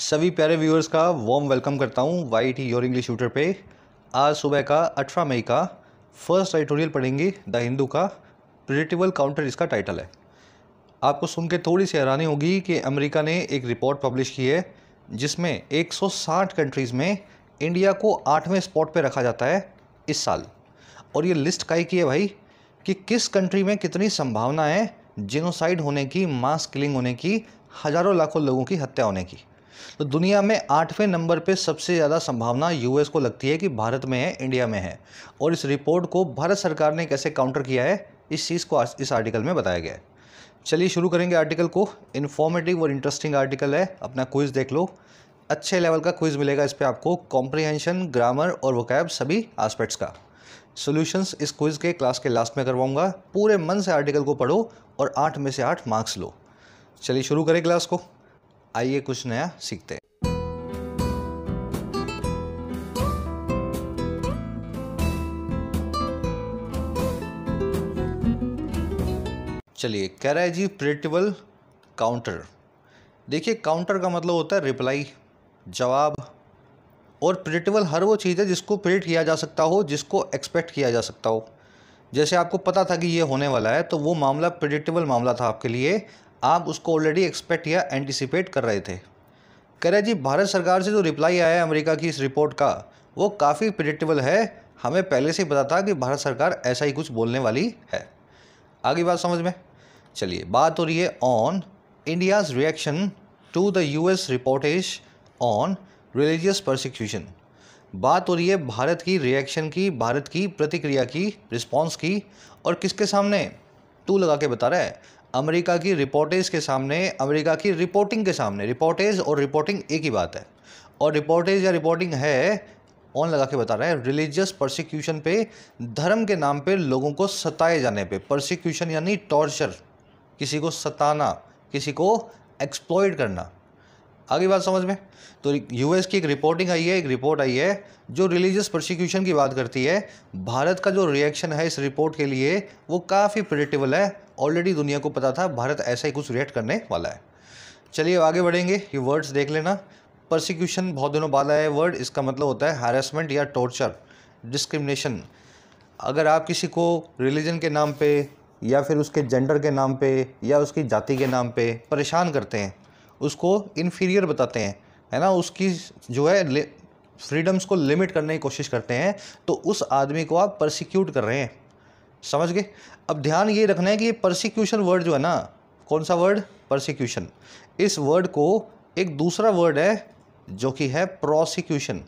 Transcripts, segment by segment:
सभी प्यारे व्यूअर्स का वार्म वेलकम करता हूँ Y T your English shooter पे आज सुबह का अठारह मई का फर्स्ट एडिटोरियल पढ़ेंगे द हिंदू का प्रिडिक्टेबल काउंटर इसका टाइटल है आपको सुन के थोड़ी सी हैरानी होगी कि अमेरिका ने एक रिपोर्ट पब्लिश की है जिसमें 160 कंट्रीज़ में इंडिया को आठवें स्पॉट पे रखा जाता है इस साल और ये लिस्ट काय की है भाई कि किस कंट्री में कितनी संभावना है जिनोसाइड होने की मास किलिंग होने की हज़ारों लाखों लोगों की हत्या होने की तो दुनिया में आठवें नंबर पे सबसे ज़्यादा संभावना यूएस को लगती है कि भारत में है इंडिया में है और इस रिपोर्ट को भारत सरकार ने कैसे काउंटर किया है इस चीज़ को इस आर्टिकल में बताया गया है चलिए शुरू करेंगे आर्टिकल को इन्फॉर्मेटिव और इंटरेस्टिंग आर्टिकल है अपना क्विज़ देख लो अच्छे लेवल का क्विज़ मिलेगा इस पर आपको कॉम्प्रिहेंशन ग्रामर और वकैब सभी आस्पेक्ट्स का सोल्यूशंस इस क्विज़ के क्लास के लास्ट में करवाऊंगा पूरे मन से आर्टिकल को पढ़ो और आठ में से आठ मार्क्स लो चलिए शुरू करें क्लास को आइए कुछ नया सीखते हैं चलिए कह रहा है जी प्रिटेबल काउंटर देखिए काउंटर का मतलब होता है रिप्लाई जवाब और प्रिटेबल हर वो चीज़ है जिसको प्रिट किया जा सकता हो जिसको एक्सपेक्ट किया जा सकता हो जैसे आपको पता था कि ये होने वाला है तो वो मामला प्रिडिक्टेबल मामला था आपके लिए आप उसको ऑलरेडी एक्सपेक्ट या एंटिसिपेट कर रहे थे कह रहे जी भारत सरकार से जो रिप्लाई आया है अमेरिका की इस रिपोर्ट का वो काफ़ी प्रिडिक्टेबल है हमें पहले से ही पता था कि भारत सरकार ऐसा ही कुछ बोलने वाली है आगे बात समझ में चलिए बात हो रही है on India's reaction to the U S reportage on religious prosecution बात हो रही है भारत की रिएक्शन की भारत की प्रतिक्रिया की रिस्पॉन्स की और किसके सामने टू लगा के बता रहा है अमेरिका की रिपोर्टेज के सामने अमेरिका की रिपोर्टिंग के सामने रिपोर्टेज और रिपोर्टिंग एक ही बात है और रिपोर्टेज या रिपोर्टिंग है ऑन लगा के बता रहे हैं रिलीजियस प्रोसिक्यूशन पे धर्म के नाम पे लोगों को सताए जाने पे परसिक्यूशन यानी टॉर्चर किसी को सताना किसी को एक्सप्लॉयड करना आगे बात समझ में तो यूएस की एक रिपोर्टिंग आई है एक रिपोर्ट आई है जो रिलीजियस प्रोसिक्यूशन की बात करती है भारत का जो रिएक्शन है इस रिपोर्ट के लिए वो काफ़ी प्रिडिक्टेबल है ऑलरेडी दुनिया को पता था भारत ऐसा ही कुछ रिएक्ट करने वाला है चलिए आगे बढ़ेंगे ये वर्ड्स देख लेना परसिक्यूशन बहुत दिनों बाद आया है वर्ड इसका मतलब होता है हैरेसमेंट या टॉर्चर डिस्क्रिमिनेशन अगर आप किसी को रिलीजन के नाम पे या फिर उसके जेंडर के नाम पे या उसकी जाति के नाम पे परेशान करते हैं उसको इन्फीरियर बताते हैं है ना उसकी जो है फ्रीडम्स को लिमिट करने की कोशिश करते हैं तो उस आदमी को आप परसिक्यूट कर रहे हैं समझ गए अब ध्यान ये रखना है कि ये प्रोसिक्यूशन वर्ड जो है ना कौन सा वर्ड प्रोसिक्यूशन इस वर्ड को एक दूसरा वर्ड है जो कि है प्रोसिक्यूशन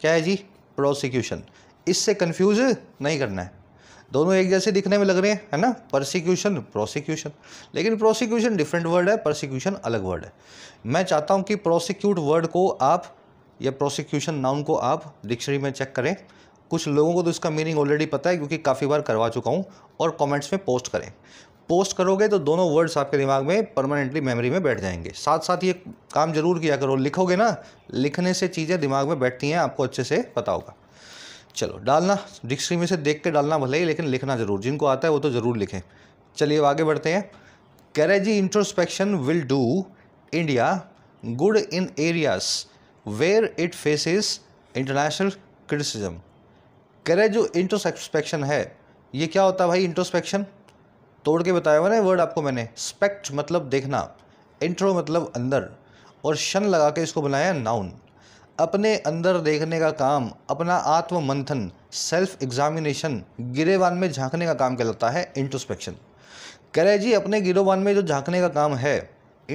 क्या है जी प्रोसिक्यूशन इससे कन्फ्यूज नहीं करना है दोनों एक जैसे दिखने में लग रहे हैं है ना परसिक्यूशन प्रोसिक्यूशन लेकिन प्रोसिक्यूशन डिफरेंट वर्ड है प्रोसिक्यूशन अलग वर्ड है मैं चाहता हूँ कि प्रोसिक्यूट वर्ड को आप या प्रोसिक्यूशन नाउन को आप डिक्शनरी में चेक करें कुछ लोगों को तो इसका मीनिंग ऑलरेडी पता है क्योंकि काफ़ी बार करवा चुका हूँ और कमेंट्स में पोस्ट करें पोस्ट करोगे तो दोनों वर्ड्स आपके दिमाग में परमानेंटली मेमोरी में बैठ जाएंगे साथ साथ ये काम जरूर किया करो लिखोगे ना लिखने से चीज़ें दिमाग में बैठती हैं आपको अच्छे से पता होगा चलो डालना डिक्शनरी में से देख के डालना भले ही लेकिन लिखना ज़रूर जिनको आता है वो तो ज़रूर लिखें चलिए अब आगे बढ़ते हैं courageous introspection will do India good in areas where it faces international criticism कह रहे जो इंट्रोस्पेक्शन है ये क्या होता है भाई इंट्रोस्पेक्शन तोड़ के बताया हुआ ना वर्ड आपको मैंने स्पेक्ट मतलब देखना इंट्रो मतलब अंदर और शन लगा के इसको बनाया नाउन अपने अंदर देखने का काम अपना आत्म मंथन सेल्फ एग्जामिनेशन गिरेबान में झांकने का काम कहलाता है इंट्रोस्पेक्शन कह रहे जी अपने गिरोबान में जो झांकने का काम है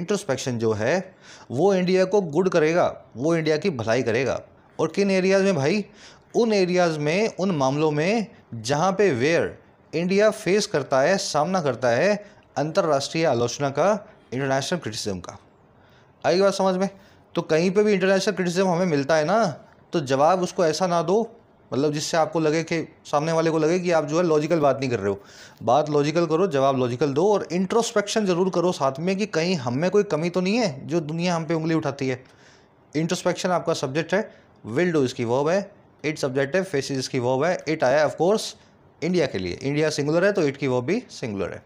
इंट्रोस्पेक्शन जो है वो इंडिया को गुड करेगा वो इंडिया की भलाई करेगा और किन एरियाज में भाई उन एरियाज़ में उन मामलों में जहाँ पे वेयर इंडिया फेस करता है सामना करता है अंतर्राष्ट्रीय आलोचना का इंटरनेशनल क्रिटिसिज्म का आई बात समझ में तो कहीं पे भी इंटरनेशनल क्रिटिसिज्म हमें मिलता है ना तो जवाब उसको ऐसा ना दो मतलब जिससे आपको लगे कि सामने वाले को लगे कि आप जो है लॉजिकल बात नहीं कर रहे हो बात लॉजिकल करो जवाब लॉजिकल दो और इंट्रोस्पेक्शन ज़रूर करो साथ में कि कहीं हम में कोई कमी तो नहीं है जो दुनिया हम पे उंगली उठाती है इंट्रोस्पेक्शन आपका सब्जेक्ट है विल डू इसकी वर्ब है इट सब्जेक्टिव फेसिस की वर्ब है इट आया ऑफकोर्स इंडिया के लिए इंडिया सिंगुलर है तो इट की वर्ब भी सिंगुलर है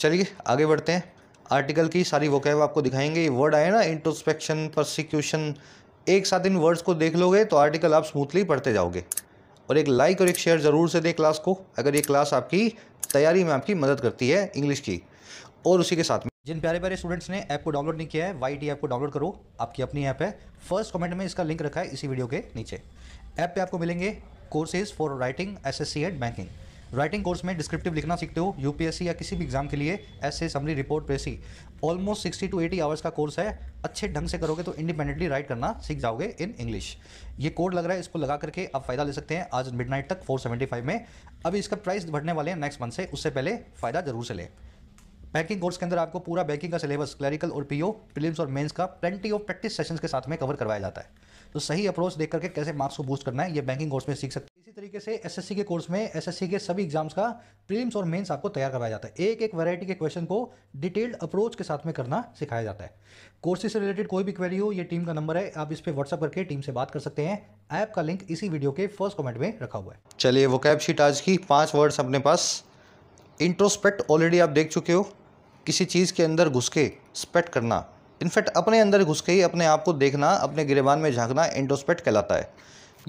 चलिए आगे बढ़ते हैं आर्टिकल की सारी वोकैब आपको दिखाएंगे ये वर्ड आए ना इंट्रोस्पेक्शन परसिक्यूशन एक साथ इन वर्ड्स को देख लोगे तो आर्टिकल आप स्मूथली पढ़ते जाओगे और एक लाइक और एक शेयर ज़रूर से दें क्लास को अगर ये क्लास आपकी तैयारी में आपकी मदद करती है इंग्लिश की और उसी के साथ में जिन प्यारे प्यारे स्टूडेंट्स ने ऐप को डाउनलोड नहीं किया है वाई टी ऐप को डाउनलोड करो आपकी अपनी ऐप है फर्स्ट कमेंट में इसका लिंक रखा है इसी वीडियो के नीचे ऐप पे आपको मिलेंगे courses for writing S S C and banking writing course में डिस्क्रिप्टिव लिखना सीखते हो यूपीएससी या किसी भी एग्जाम के लिए essay summary report precis almost sixty to eighty hours का कोर्स है अच्छे ढंग से करोगे तो इंडिपेंडेंटली राइट करना सीख जाओगे इन इंग्लिश ये कोड लग रहा है इसको लगा करके आप फ़ायदा ले सकते हैं आज नाइट तक फाइव में अभी इसका प्राइस बढ़ने वाले हैं नेक्स्ट मंथ से उससे पहले फ़ायदा जरूर से लें बैंकिंग कोर्स के अंदर आपको पूरा बैंकिंग का सिलेबस क्लरिकल और पीओ प्रीलिम्स और मेंस का प्लेंटी ऑफ प्रैक्टिस सेशंस के साथ में कवर करवाया जाता है तो सही अप्रोच देख करके कैसे मार्क्स को बूस्ट करना है ये बैंकिंग कोर्स में सीख सकते हैं इसी तरीके से एसएससी के कोर्स में एसएससी के सभी एग्जाम्स का प्रीम्स और मेंस आपको तैयार करवाया जाता है एक एक वैरायटी के क्वेश्चन को डिटेल्ड अप्रोच के साथ में करना सिखाया जाता है कोर्सेज से रिलेटेड कोई भी क्वेरी हो ये टीम का नंबर है आप इस पर व्हाट्सअप करके टीम से बात कर सकते हैं ऐप का लिंक इसी वीडियो के फर्स्ट कॉमेंट में रखा हुआ है चलिए वो कैप आज की पाँच वर्ड्स अपने पास इंट्रोस्पेक्ट ऑलरेडी आप देख चुके हो किसी चीज़ के अंदर घुस के स्पेक्ट करना इनफैक्ट अपने अंदर घुस के ही अपने आप को देखना अपने गिरेबान में झांकना इंट्रोस्पेक्ट कहलाता है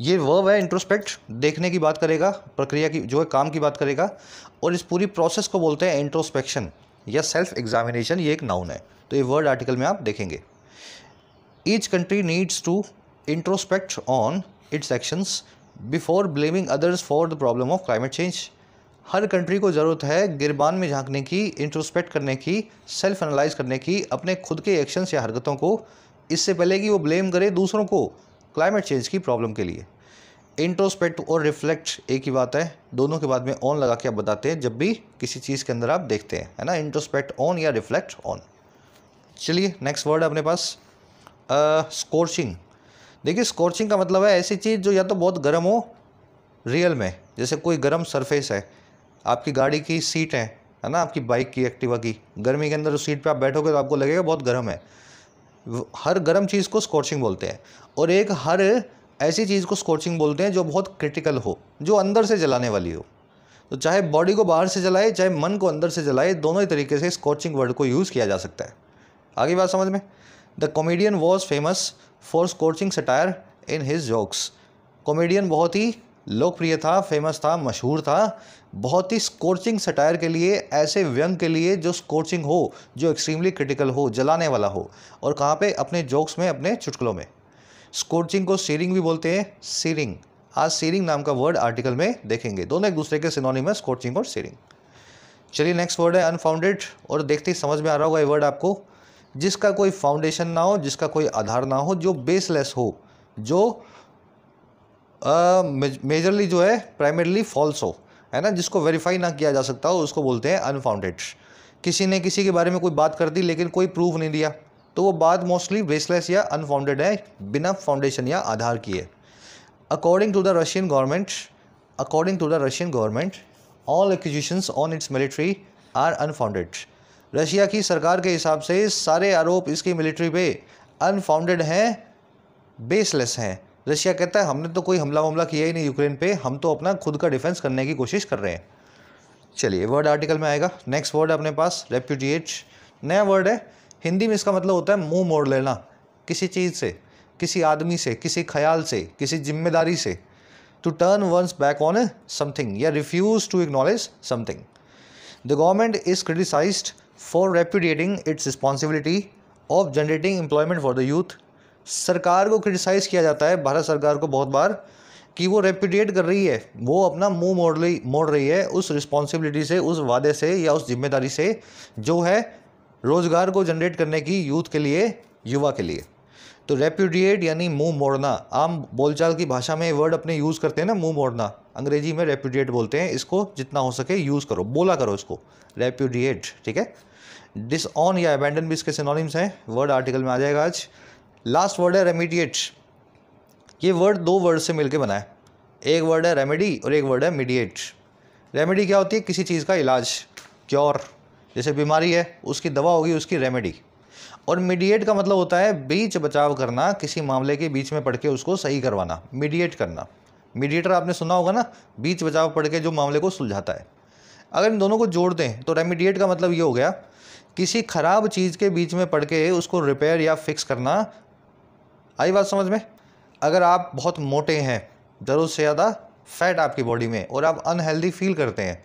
ये वर्व है इंट्रोस्पेक्ट देखने की बात करेगा प्रक्रिया की जो है काम की बात करेगा और इस पूरी प्रोसेस को बोलते हैं इंट्रोस्पेक्शन या सेल्फ एग्जामिनेशन ये एक नाउन है तो ये वर्ड आर्टिकल में आप देखेंगे each country needs to introspect on its actions before blaming others for the problem of climate change हर कंट्री को ज़रूरत है गिरबान में झांकने की इंट्रोस्पेक्ट करने की सेल्फ एनालाइज करने की अपने खुद के एक्शंस या हरकतों को इससे पहले कि वो ब्लेम करे दूसरों को क्लाइमेट चेंज की प्रॉब्लम के लिए इंट्रोस्पेक्ट और रिफ्लेक्ट एक ही बात है दोनों के बाद में ऑन लगा के आप बताते हैं जब भी किसी चीज़ के अंदर आप देखते हैं है ना इंट्रोस्पेक्ट ऑन या रिफ्लेक्ट ऑन चलिए नेक्स्ट वर्ड है अपने पास स्कॉर्चिंग देखिए स्कॉर्चिंग का मतलब है ऐसी चीज़ जो या तो बहुत गर्म हो रियल में जैसे कोई गर्म सरफेस है आपकी गाड़ी की सीट है है ना आपकी बाइक की एक्टिवा की गर्मी के अंदर उस सीट पे आप बैठोगे तो आपको लगेगा बहुत गर्म है हर गर्म चीज़ को स्कॉर्चिंग बोलते हैं और एक हर ऐसी चीज़ को स्कॉर्चिंग बोलते हैं जो बहुत क्रिटिकल हो जो अंदर से जलाने वाली हो तो चाहे बॉडी को बाहर से जलाए चाहे मन को अंदर से जलाए दोनों ही तरीके से स्कॉर्चिंग वर्ड को यूज़ किया जा सकता है आगे बात समझ में the comedian was famous for scorching satire in his jokes comedian बहुत ही लोकप्रिय था फेमस था मशहूर था बहुत ही स्कोर्चिंग सटायर के लिए ऐसे व्यंग के लिए जो स्कोर्चिंग हो जो एक्सट्रीमली क्रिटिकल हो जलाने वाला हो और कहाँ पे अपने जोक्स में अपने चुटकुलों में स्कोर्चिंग को सीरिंग भी बोलते हैं सीरिंग आज सीरिंग नाम का वर्ड आर्टिकल में देखेंगे दोनों एक दूसरे के सिनोनिम है स्कोर्चिंग और सीरिंग चलिए नेक्स्ट वर्ड है अनफाउंडेड और देखते ही समझ में आ रहा होगा ये वर्ड आपको जिसका कोई फाउंडेशन ना हो जिसका कोई आधार ना हो जो बेसलेस हो जो मेजरली जो है प्राइमरली फॉल्स हो है ना जिसको वेरीफाई ना किया जा सकता हो उसको बोलते हैं अनफाउंडेड किसी ने किसी के बारे में कोई बात कर दी लेकिन कोई प्रूफ नहीं दिया तो वो बात मोस्टली बेसलेस या अनफाउंडेड है बिना फाउंडेशन या आधार किए according to the Russian government according to the Russian government all accusations on its military are unfounded Russia की सरकार के हिसाब से सारे आरोप इसकी मिलिट्री पे अनफाउंडेड हैं बेसलेस हैं रशिया कहता है हमने तो कोई हमला वमला किया ही नहीं यूक्रेन पे हम तो अपना खुद का डिफेंस करने की कोशिश कर रहे हैं चलिए वर्ड आर्टिकल में आएगा नेक्स्ट वर्ड है अपने पास रेप्यूटिएट नया वर्ड है हिंदी में इसका मतलब होता है मुंह मोड़ लेना किसी चीज़ से किसी आदमी से किसी ख्याल से किसी जिम्मेदारी से to turn once back on something या refuse to acknowledge something the government is criticised for repudiating its responsibility of generating employment for the youth सरकार को क्रिटिसाइज़ किया जाता है भारत सरकार को बहुत बार कि वो रेप्यूटेट कर रही है वो अपना मुंह मोड़ रही मोड़ रही है उस रिस्पॉन्सिबिलिटी से उस वादे से या उस जिम्मेदारी से जो है रोज़गार को जनरेट करने की यूथ के लिए युवा के लिए तो रेप्यूडिएट यानी मुंह मोड़ना आम बोलचाल की भाषा में वर्ड अपने यूज़ करते हैं ना मुंह मोड़ना अंग्रेजी में रेप्यूडिएट बोलते हैं इसको जितना हो सके यूज़ करो बोला करो इसको रेप्यूडिएट ठीक है डिसऑन या अबेंडन भी इसके सिनोनिम्स हैं वर्ड आर्टिकल में आ जाएगा आज लास्ट वर्ड है रेमिडिएट्स ये वर्ड दो वर्ड से मिलके बना है एक वर्ड है रेमेडी और एक वर्ड है मीडिएट्स रेमेडी क्या होती है किसी चीज़ का इलाज क्योर जैसे बीमारी है उसकी दवा होगी उसकी रेमेडी और मीडिएट का मतलब होता है बीच बचाव करना किसी मामले के बीच में पढ़ के उसको सही करवाना मीडिएट करना मीडिएटर आपने सुना होगा ना बीच बचाव पढ़ के जो मामले को सुलझाता है अगर इन दोनों को जोड़ दें तो रेमिडिएट का मतलब ये हो गया किसी ख़राब चीज़ के बीच में पड़ के उसको रिपेयर या फिक्स करना आई बात समझ में अगर आप बहुत मोटे हैं जरूर से ज़्यादा फैट आपकी बॉडी में और आप अनहेल्दी फील करते हैं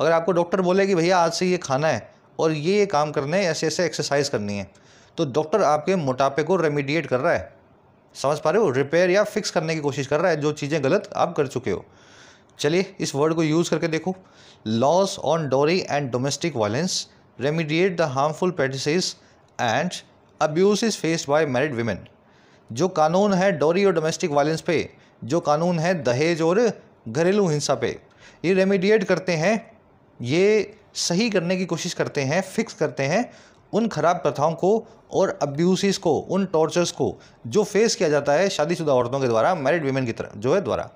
अगर आपको डॉक्टर बोले कि भैया आज से ये खाना है और ये ये काम करने हैं ऐसे ऐसे एक्सरसाइज करनी है तो डॉक्टर आपके मोटापे को रेमिडिएट कर रहा है समझ पा रहे हो रिपेयर या फिक्स करने की कोशिश कर रहा है जो चीज़ें गलत आप कर चुके हो चलिए इस वर्ड को यूज़ करके देखो laws on dowry and domestic violence remediate the harmful practice and abuse is faced by married women जो कानून है डोरी और डोमेस्टिक वायलेंस पे जो कानून है दहेज और घरेलू हिंसा पे ये रेमिडिएट करते हैं ये सही करने की कोशिश करते हैं फिक्स करते हैं उन खराब प्रथाओं को और अब्यूसिस को उन टॉर्चर्स को जो फेस किया जाता है शादीशुदा औरतों के द्वारा मैरिड वीमेन की तरफ जो है द्वारा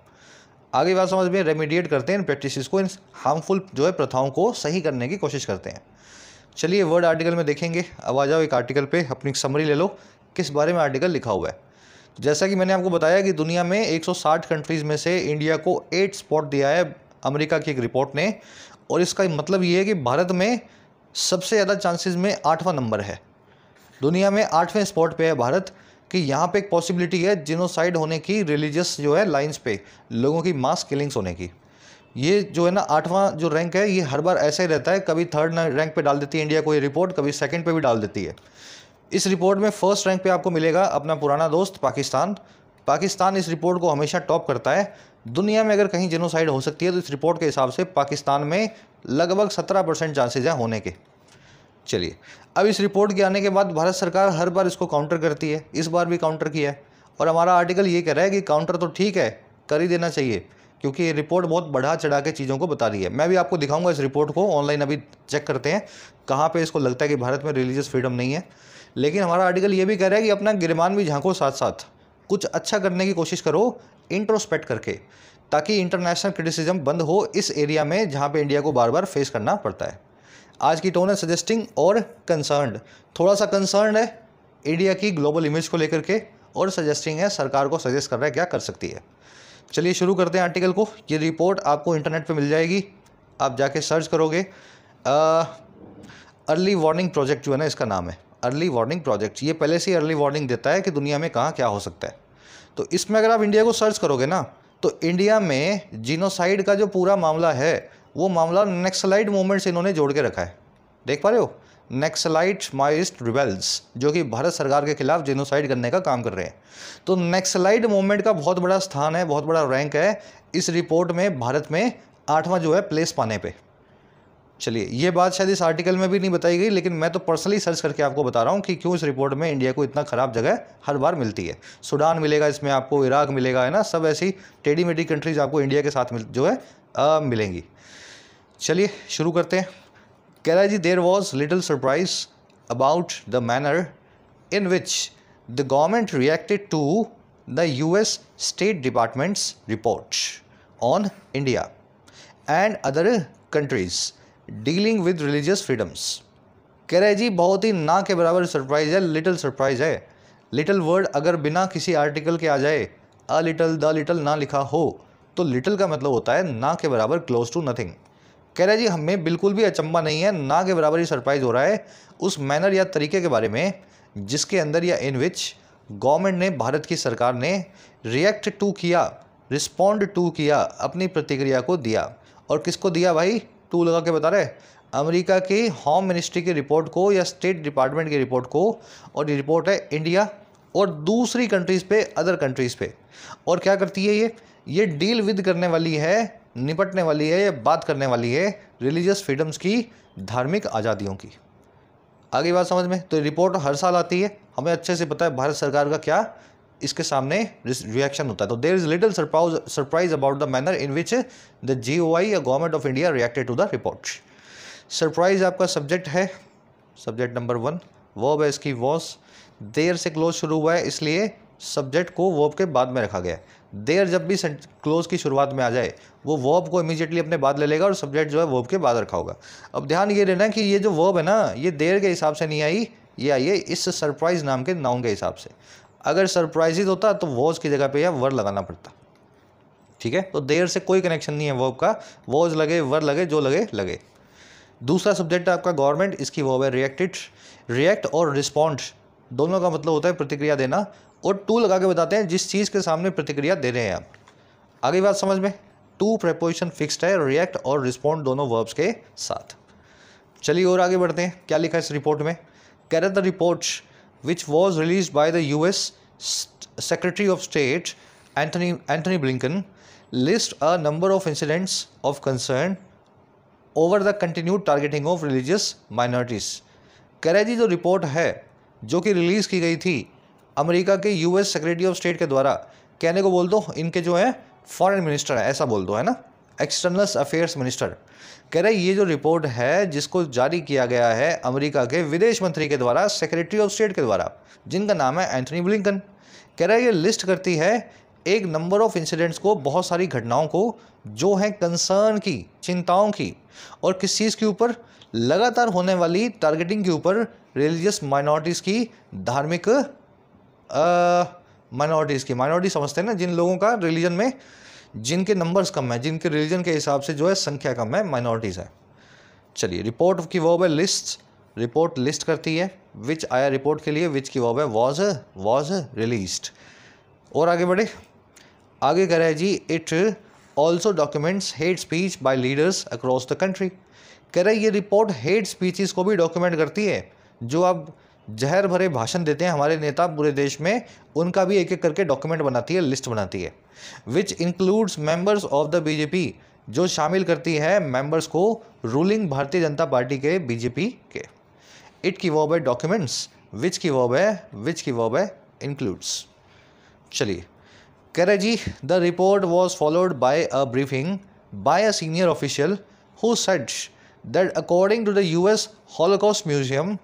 आगे बात समझ में रेमिडिएट करते हैं इन प्रैक्टिस को इन हार्मफुल जो है प्रथाओं को सही करने की कोशिश करते हैं चलिए वर्ड आर्टिकल में देखेंगे अब आ जाओ एक आर्टिकल पे अपनी समरी ले लो किस बारे में आर्टिकल लिखा हुआ है तो जैसा कि मैंने आपको बताया कि दुनिया में 160 कंट्रीज़ में से इंडिया को एट स्पॉट दिया है अमेरिका की एक रिपोर्ट ने और इसका मतलब ये है कि भारत में सबसे ज़्यादा चांसेस में आठवां नंबर है दुनिया में आठवें स्पॉट पे है भारत कि यहाँ पे एक पॉसिबिलिटी है जिनोसाइड होने की रिलीजियस जो है लाइन्स पे लोगों की मास किलिंग्स होने की ये जो है ना आठवां जो रैंक है ये हर बार ऐसे ही रहता है कभी थर्ड रैंक पे डाल देती है इंडिया को ये रिपोर्ट कभी सेकंड पे भी डाल देती है इस रिपोर्ट में फर्स्ट रैंक पे आपको मिलेगा अपना पुराना दोस्त पाकिस्तान पाकिस्तान इस रिपोर्ट को हमेशा टॉप करता है दुनिया में अगर कहीं जेनोसाइड हो सकती है तो इस रिपोर्ट के हिसाब से पाकिस्तान में लगभग सत्रह परसेंट चांसेज हैं होने के चलिए अब इस रिपोर्ट के आने के बाद भारत सरकार हर बार इसको काउंटर करती है इस बार भी काउंटर किया है और हमारा आर्टिकल ये कह रहा है कि काउंटर तो ठीक है कर ही देना चाहिए क्योंकि ये रिपोर्ट बहुत बढ़ा चढ़ा के चीज़ों को बता रही है मैं भी आपको दिखाऊंगा इस रिपोर्ट को ऑनलाइन अभी चेक करते हैं कहाँ पे इसको लगता है कि भारत में रिलीजियस फ्रीडम नहीं है लेकिन हमारा आर्टिकल ये भी कह रहा है कि अपना गिरमान भी झांको साथ साथ कुछ अच्छा करने की कोशिश करो इंट्रोस्पेक्ट करके ताकि इंटरनेशनल क्रिटिसिज्म बंद हो इस एरिया में जहाँ पे इंडिया को बार बार फेस करना पड़ता है आज की टोन है सजेस्टिंग और कंसर्नड थोड़ा सा कंसर्न है इंडिया की ग्लोबल इमेज को लेकर के और सजेस्टिंग है सरकार को सजेस्ट कर रहा है क्या कर सकती है चलिए शुरू करते हैं आर्टिकल को ये रिपोर्ट आपको इंटरनेट पे मिल जाएगी आप जाके सर्च करोगे अर्ली वार्निंग प्रोजेक्ट जो है ना इसका नाम है अर्ली वार्निंग प्रोजेक्ट ये पहले से ही अर्ली वार्निंग देता है कि दुनिया में कहाँ क्या हो सकता है तो इसमें अगर आप इंडिया को सर्च करोगे ना तो इंडिया में जीनोसाइड का जो पूरा मामला है वो मामला नेक्सलाइट मूवमेंट से इन्होंने जोड़ के रखा है देख पा रहे हो नेक्सलाइट माइस्ट रिबेल्स जो कि भारत सरकार के खिलाफ जेनोसाइड करने का काम कर रहे हैं तो नेक्सलाइट मूवमेंट का बहुत बड़ा स्थान है बहुत बड़ा रैंक है इस रिपोर्ट में भारत में आठवां जो है प्लेस पाने पे चलिए ये बात शायद इस आर्टिकल में भी नहीं बताई गई लेकिन मैं तो पर्सनली सर्च करके आपको बता रहा हूँ कि क्यों इस रिपोर्ट में इंडिया को इतना ख़राब जगह हर बार मिलती है सूडान मिलेगा इसमें आपको इराक मिलेगा है ना सब ऐसी टेढ़ी मेढ़ी कंट्रीज़ आपको इंडिया के साथ मिल जो है आ, मिलेंगी चलिए शुरू करते हैं कह रहा है जी there was little surprise about the manner in which the government reacted to the U S State departments report on India and other countries dealing with religious freedoms कह रहे जी बहुत ही ना के बराबर सरप्राइज़ है लिटिल सरप्राइज़ है little word अगर बिना किसी आर्टिकल के आ जाए अ लिटल द लिटल ना लिखा हो तो लिटिल का मतलब होता है ना के बराबर क्लोज टू नथिंग कह रहे जी हमें बिल्कुल भी अचंबा नहीं है ना के बराबर ही सरप्राइज़ हो रहा है उस मैनर या तरीके के बारे में जिसके अंदर या इन विच गवर्नमेंट ने भारत की सरकार ने रिएक्ट टू किया रिस्पॉन्ड टू किया अपनी प्रतिक्रिया को दिया और किसको दिया भाई टू लगा के बता रहे अमेरिका की होम मिनिस्ट्री की रिपोर्ट को या स्टेट डिपार्टमेंट की रिपोर्ट को और ये रिपोर्ट है इंडिया और दूसरी कंट्रीज़ पे अदर कंट्रीज़ पे और क्या करती है ये ये डील विद करने वाली है निपटने वाली है या बात करने वाली है रिलीजियस फ्रीडम्स की धार्मिक आज़ादियों की आगे बात समझ में तो रिपोर्ट हर साल आती है हमें अच्छे से पता है भारत सरकार का क्या इसके सामने रिएक्शन होता है तो there is little surprise about the manner in which the G O I government of India reacted to the report surprise आपका सब्जेक्ट है सब्जेक्ट नंबर वन वर्ब है इसकी वॉस देर से क्लोज शुरू हुआ है इसलिए सब्जेक्ट को वर्ब के बाद में रखा गया है देर जब भी क्लोज की शुरुआत में आ जाए वो वर्ब को इमीजिएटली अपने बाद ले लेगा और सब्जेक्ट जो है वर्ब के बाद रखा होगा अब ध्यान ये देना कि ये जो वर्ब है ना ये देर के हिसाब से नहीं आई ये आई है इस सरप्राइज नाम के नाउन के हिसाब से अगर सरप्राइजिज होता तो वॉज की जगह पे या वर लगाना पड़ता ठीक है तो देर से कोई कनेक्शन नहीं है वर्ब का वॉज लगे वर लगे जो लगे लगे दूसरा सब्जेक्ट आपका गवर्नमेंट इसकी वर्ब है रिएक्टेड रिएक्ट और रिस्पॉन्ड दोनों का मतलब होता है प्रतिक्रिया देना और टू लगा के बताते हैं जिस चीज़ के सामने प्रतिक्रिया दे रहे हैं आप आगे बात समझ में टू प्रपोजिशन फिक्स्ड है रिएक्ट और रिस्पॉन्ड दोनों वर्ब्स के साथ चलिए और आगे बढ़ते हैं क्या लिखा है इस रिपोर्ट में कैर the reports which was released by the US Secretary of State Anthony, Anthony Blinken, list a number of incidents of concern over the continued targeting of religious minorities. करेजी जो रिपोर्ट है जो कि रिलीज़ की गई थी अमेरिका के US secretary of state के द्वारा कहने को बोल दो इनके जो है फॉरेन मिनिस्टर है ऐसा बोल दो है ना एक्सटर्नल अफेयर्स मिनिस्टर कह रहे ये जो रिपोर्ट है जिसको जारी किया गया है अमेरिका के विदेश मंत्री के द्वारा सेक्रेटरी ऑफ स्टेट के द्वारा जिनका नाम है एंथनी ब्लिंकन कह रहा है ये लिस्ट करती है एक नंबर ऑफ इंसिडेंट्स को बहुत सारी घटनाओं को जो हैं कंसर्न की चिंताओं की और किस चीज़ के ऊपर लगातार होने वाली टारगेटिंग के ऊपर रिलीजियस माइनॉरिटीज़ की धार्मिक माइनॉरिटीज़ की माइनॉरिटी समझते हैं ना जिन लोगों का रिलीजन में जिनके नंबर्स कम है जिनके रिलीजन के हिसाब से जो है संख्या कम है माइनॉरिटीज़ है चलिए रिपोर्ट की वॉब है लिस्ट रिपोर्ट लिस्ट करती है विच आया रिपोर्ट के लिए विच की वॉब है वॉज वॉज रिलीज और आगे बढ़े आगे कह रहे जी it also documents hate speech by leaders across the country कह रहे ये रिपोर्ट हेड स्पीचेस को भी डॉक्यूमेंट करती है जो अब जहर भरे भाषण देते हैं हमारे नेता पूरे देश में उनका भी एक एक करके डॉक्यूमेंट बनाती है लिस्ट बनाती है which includes members of the BJP जो शामिल करती है मेंबर्स को रूलिंग भारतीय जनता पार्टी के बीजेपी के इट की वॉब है डॉक्यूमेंट्स विच की वॉब है विच की वॉब है इंक्लूड्स चलिए कह रहे जी the report was followed by a briefing by a senior official who said that according to the S Holocaust Museum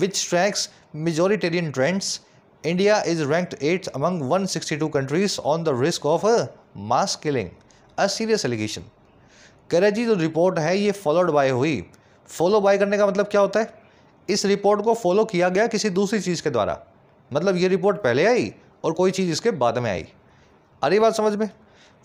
which tracks majoritarian trends India is ranked at among 162 countries on the risk of mass killing a serious allegation जी जो report है ये followed by हुई follow by करने का मतलब क्या होता है इस रिपोर्ट को फॉलो किया गया किसी दूसरी चीज़ के द्वारा मतलब ये रिपोर्ट पहले आई और कोई चीज़ इसके बाद में आई अरे बात समझ में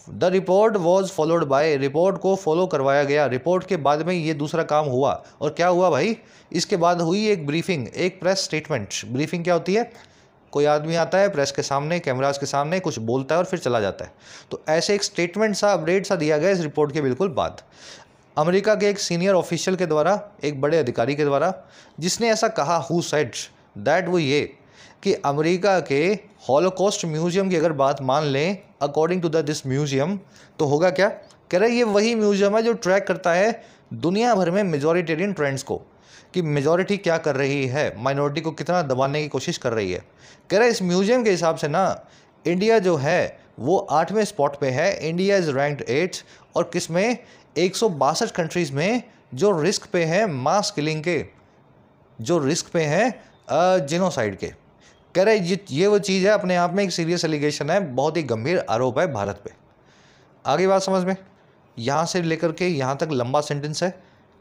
the report was followed by report को फॉलो करवाया गया रिपोर्ट के बाद में ये दूसरा काम हुआ और क्या हुआ भाई इसके बाद हुई एक ब्रीफिंग एक प्रेस स्टेटमेंट ब्रीफिंग क्या होती है कोई आदमी आता है प्रेस के सामने कैमराज के सामने कुछ बोलता है और फिर चला जाता है तो ऐसे एक स्टेटमेंट सा अपडेट सा दिया गया इस रिपोर्ट के बिल्कुल बाद अमेरिका के एक सीनियर ऑफिशियल के द्वारा एक बड़े अधिकारी के द्वारा जिसने ऐसा कहा हु सेट दैट वो ये कि अमेरिका के हॉलोकॉस्ट म्यूज़ियम की अगर बात मान लें according to the this museum तो होगा क्या कह रहे ये वही म्यूज़ियम है जो ट्रैक करता है दुनिया भर में मेजोरिटेरियन ट्रेंड्स को कि मेजोरिटी क्या कर रही है माइनॉरिटी को कितना दबाने की कोशिश कर रही है कह रहे इस म्यूज़ियम के हिसाब से ना इंडिया जो है वो आठवें स्पॉट पे है इंडिया इज़ रैंक्ड एट और किस में एक कंट्रीज़ में जो रिस्क पे हैं मास किलिंग के जो रिस्क पे हैं जिनोसाइड के कह रहे है ये वो चीज़ है अपने आप में एक सीरियस एलिगेशन है बहुत ही गंभीर आरोप है भारत पे आगे बात समझ में यहाँ से लेकर के यहाँ तक लंबा सेंटेंस है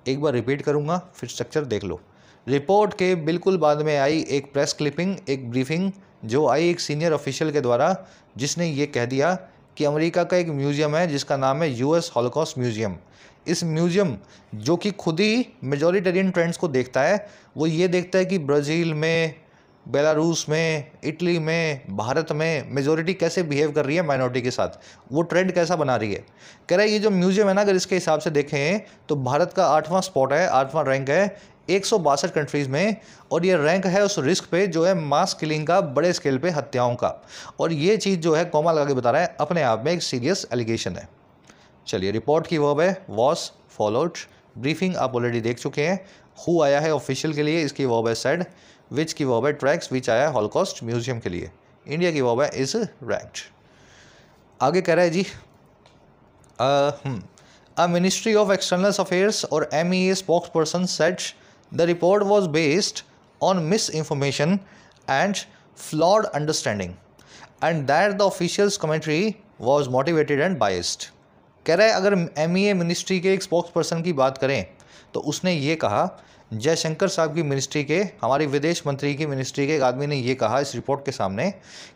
एक बार रिपीट करूँगा फिर स्ट्रक्चर देख लो रिपोर्ट के बिल्कुल बाद में आई एक प्रेस क्लिपिंग एक ब्रीफिंग जो आई एक सीनियर ऑफिशियल के द्वारा जिसने ये कह दिया कि अमेरिका का एक म्यूज़ियम है जिसका नाम है यूएस हॉलोकॉस्ट म्यूज़ियम इस म्यूज़ियम जो कि खुद ही मेजोरिटेरियन ट्रेंड्स को देखता है वो ये देखता है कि ब्राज़ील में बेलारूस में इटली में भारत में मेजोरिटी कैसे बिहेव कर रही है माइनॉरिटी के साथ वो ट्रेंड कैसा बना रही है कह रहा है ये जो म्यूजियम है ना अगर इसके हिसाब से देखें तो भारत का आठवां स्पॉट है आठवां रैंक है एक कंट्रीज़ में और ये रैंक है उस रिस्क पे जो है मास किलिंग का बड़े स्केल पे हत्याओं का और ये चीज़ जो है कोमा लगा के बता रहा है अपने आप में एक सीरियस एलिगेशन है चलिए रिपोर्ट की वर्ब है वॉस फॉलोड ब्रीफिंग आप ऑलरेडी देख चुके हैं हु आया है ऑफिशियल के लिए इसकी वर्ब है सेड विच की वॉब है ट्रैक्स विच आया हॉलकॉस्ट म्यूजियम के लिए इंडिया की वॉब है इज रैक्ट आगे कह रहा है जी a Ministry of External Affairs और M E A spokesperson said the report was based on misinformation and flawed understanding and that the official's commentary was motivated and biased कह रहा है अगर एम ई ए ministry के एक spokes person की बात करें तो उसने ये कहा जयशंकर साहब की मिनिस्ट्री के हमारी विदेश मंत्री की मिनिस्ट्री के एक आदमी ने ये कहा इस रिपोर्ट के सामने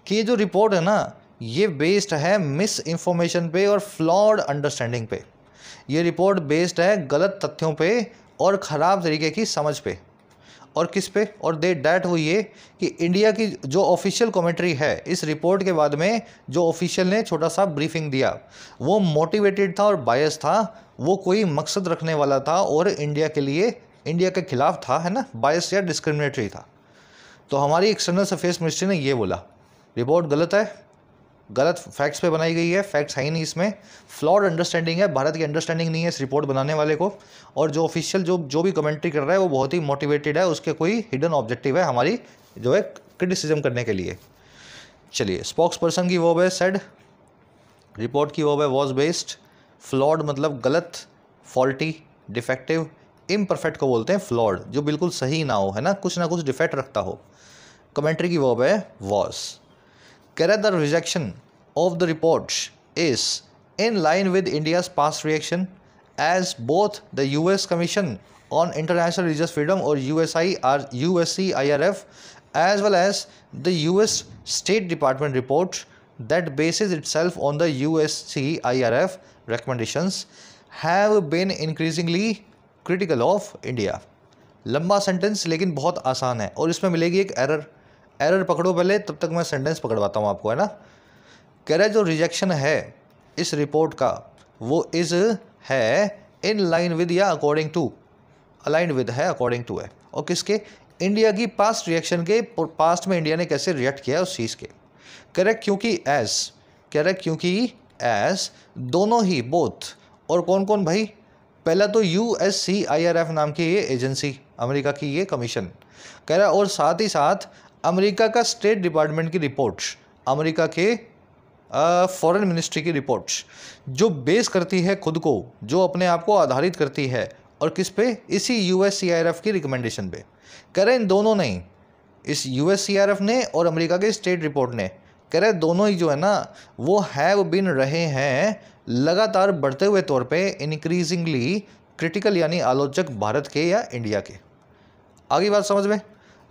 कि ये जो रिपोर्ट है ना ये बेस्ड है मिस इन्फॉर्मेशन पे और फ्लॉड अंडरस्टैंडिंग पे ये रिपोर्ट बेस्ड है गलत तथ्यों पे और ख़राब तरीके की समझ पे और किस पे और दे डैट हुई है कि इंडिया की जो ऑफिशियल कमेंट्री है इस रिपोर्ट के बाद में जो ऑफिशियल ने छोटा सा ब्रीफिंग दिया वो मोटिवेटेड था और बायस था वो कोई मकसद रखने वाला था और इंडिया के लिए इंडिया के खिलाफ था है ना बायस या डिस्क्रिमिनेटरी था तो हमारी एक्सटर्नल सफेस मिनिस्ट्री ने ये बोला रिपोर्ट गलत है गलत फैक्ट्स पे बनाई गई है फैक्ट्स है ही नहीं इसमें फ्लॉड अंडरस्टैंडिंग है भारत की अंडरस्टैंडिंग नहीं है इस रिपोर्ट बनाने वाले को और जो ऑफिशियल जो जो भी कमेंट्री कर रहा है वो बहुत ही मोटिवेटेड है उसके कोई हिडन ऑब्जेक्टिव है हमारी जो है क्रिटिसिज्म करने के लिए चलिए स्पोक्स पर्सन की वो है सेड रिपोर्ट की वो है वॉज बेस्ड फ्लॉड मतलब गलत फॉल्टी डिफेक्टिव इम्परफेक्ट को बोलते हैं फ्लॉड जो बिल्कुल सही ना हो है ना कुछ ना कुछ डिफेक्ट रखता हो कमेंट्री की वॉब है वॉस कैर the rejection of the report is in line with India's past reaction as both the U S Commission on International Religious Freedom और U S I R U S C I R F as well as the U S State Department report that bases itself on the U S C I R F recommendation have been increasingly critical of India लंबा sentence लेकिन बहुत आसान है और इसमें मिलेगी एक error error पकड़ो पहले तब तक मैं सेंटेंस पकड़वाता हूँ आपको है ना कह रहा है जो रिजेक्शन है इस रिपोर्ट का वो इज़ है इन लाइन विद या अकॉर्डिंग टू अलाइन विद है अकॉर्डिंग टू है और किसके इंडिया की पास्ट रिएक्शन के पास्ट में इंडिया ने कैसे रिएक्ट किया उस चीज़ के कह क्योंकि एज कह क्योंकि एज दोनों ही बोथ और कौन कौन भाई पहला तो U S C I R F नाम की ये एजेंसी अमेरिका की ये कमीशन कह रहा और साथ ही साथ अमेरिका का स्टेट डिपार्टमेंट की रिपोर्ट्स अमेरिका के फॉरेन uh, मिनिस्ट्री की रिपोर्ट्स जो बेस करती है खुद को जो अपने आप को आधारित करती है और किस पे इसी U S C R F की रिकमेंडेशन पे कह रहे हैं दोनों ने इस U S C R F ने और अमेरिका के स्टेट रिपोर्ट ने कह रहे दोनों ही जो है ना वो हैव बिन रहे हैं लगातार बढ़ते हुए तौर पे इनक्रीजिंगली क्रिटिकल यानी आलोचक भारत के या इंडिया के आगे बात समझ में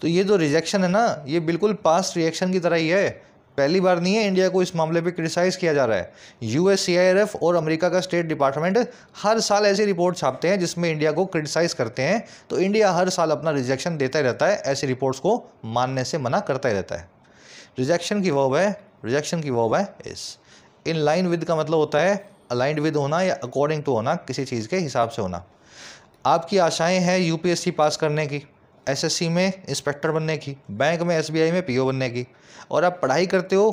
तो ये जो रिजेक्शन है ना ये बिल्कुल पास्ट रिएक्शन की तरह ही है पहली बार नहीं है इंडिया को इस मामले पे क्रिटिसाइज़ किया जा रहा है यू एस और अमेरिका का स्टेट डिपार्टमेंट हर साल ऐसी रिपोर्ट छापते हैं जिसमें इंडिया को क्रिटिसाइज़ करते हैं तो इंडिया हर साल अपना रिजेक्शन देता ही रहता है ऐसी रिपोर्ट्स को मानने से मना करता ही रहता है रिजेक्शन की वॉब है रिजेक्शन की वॉब है इस इन लाइन विद का मतलब होता है अलाइंड विद होना या अकॉर्डिंग टू होना किसी चीज़ के हिसाब से होना आपकी आशाएं हैं यूपीएससी पास करने की एसएससी में इंस्पेक्टर बनने की बैंक में एसबीआई में पीओ बनने की और आप पढ़ाई करते हो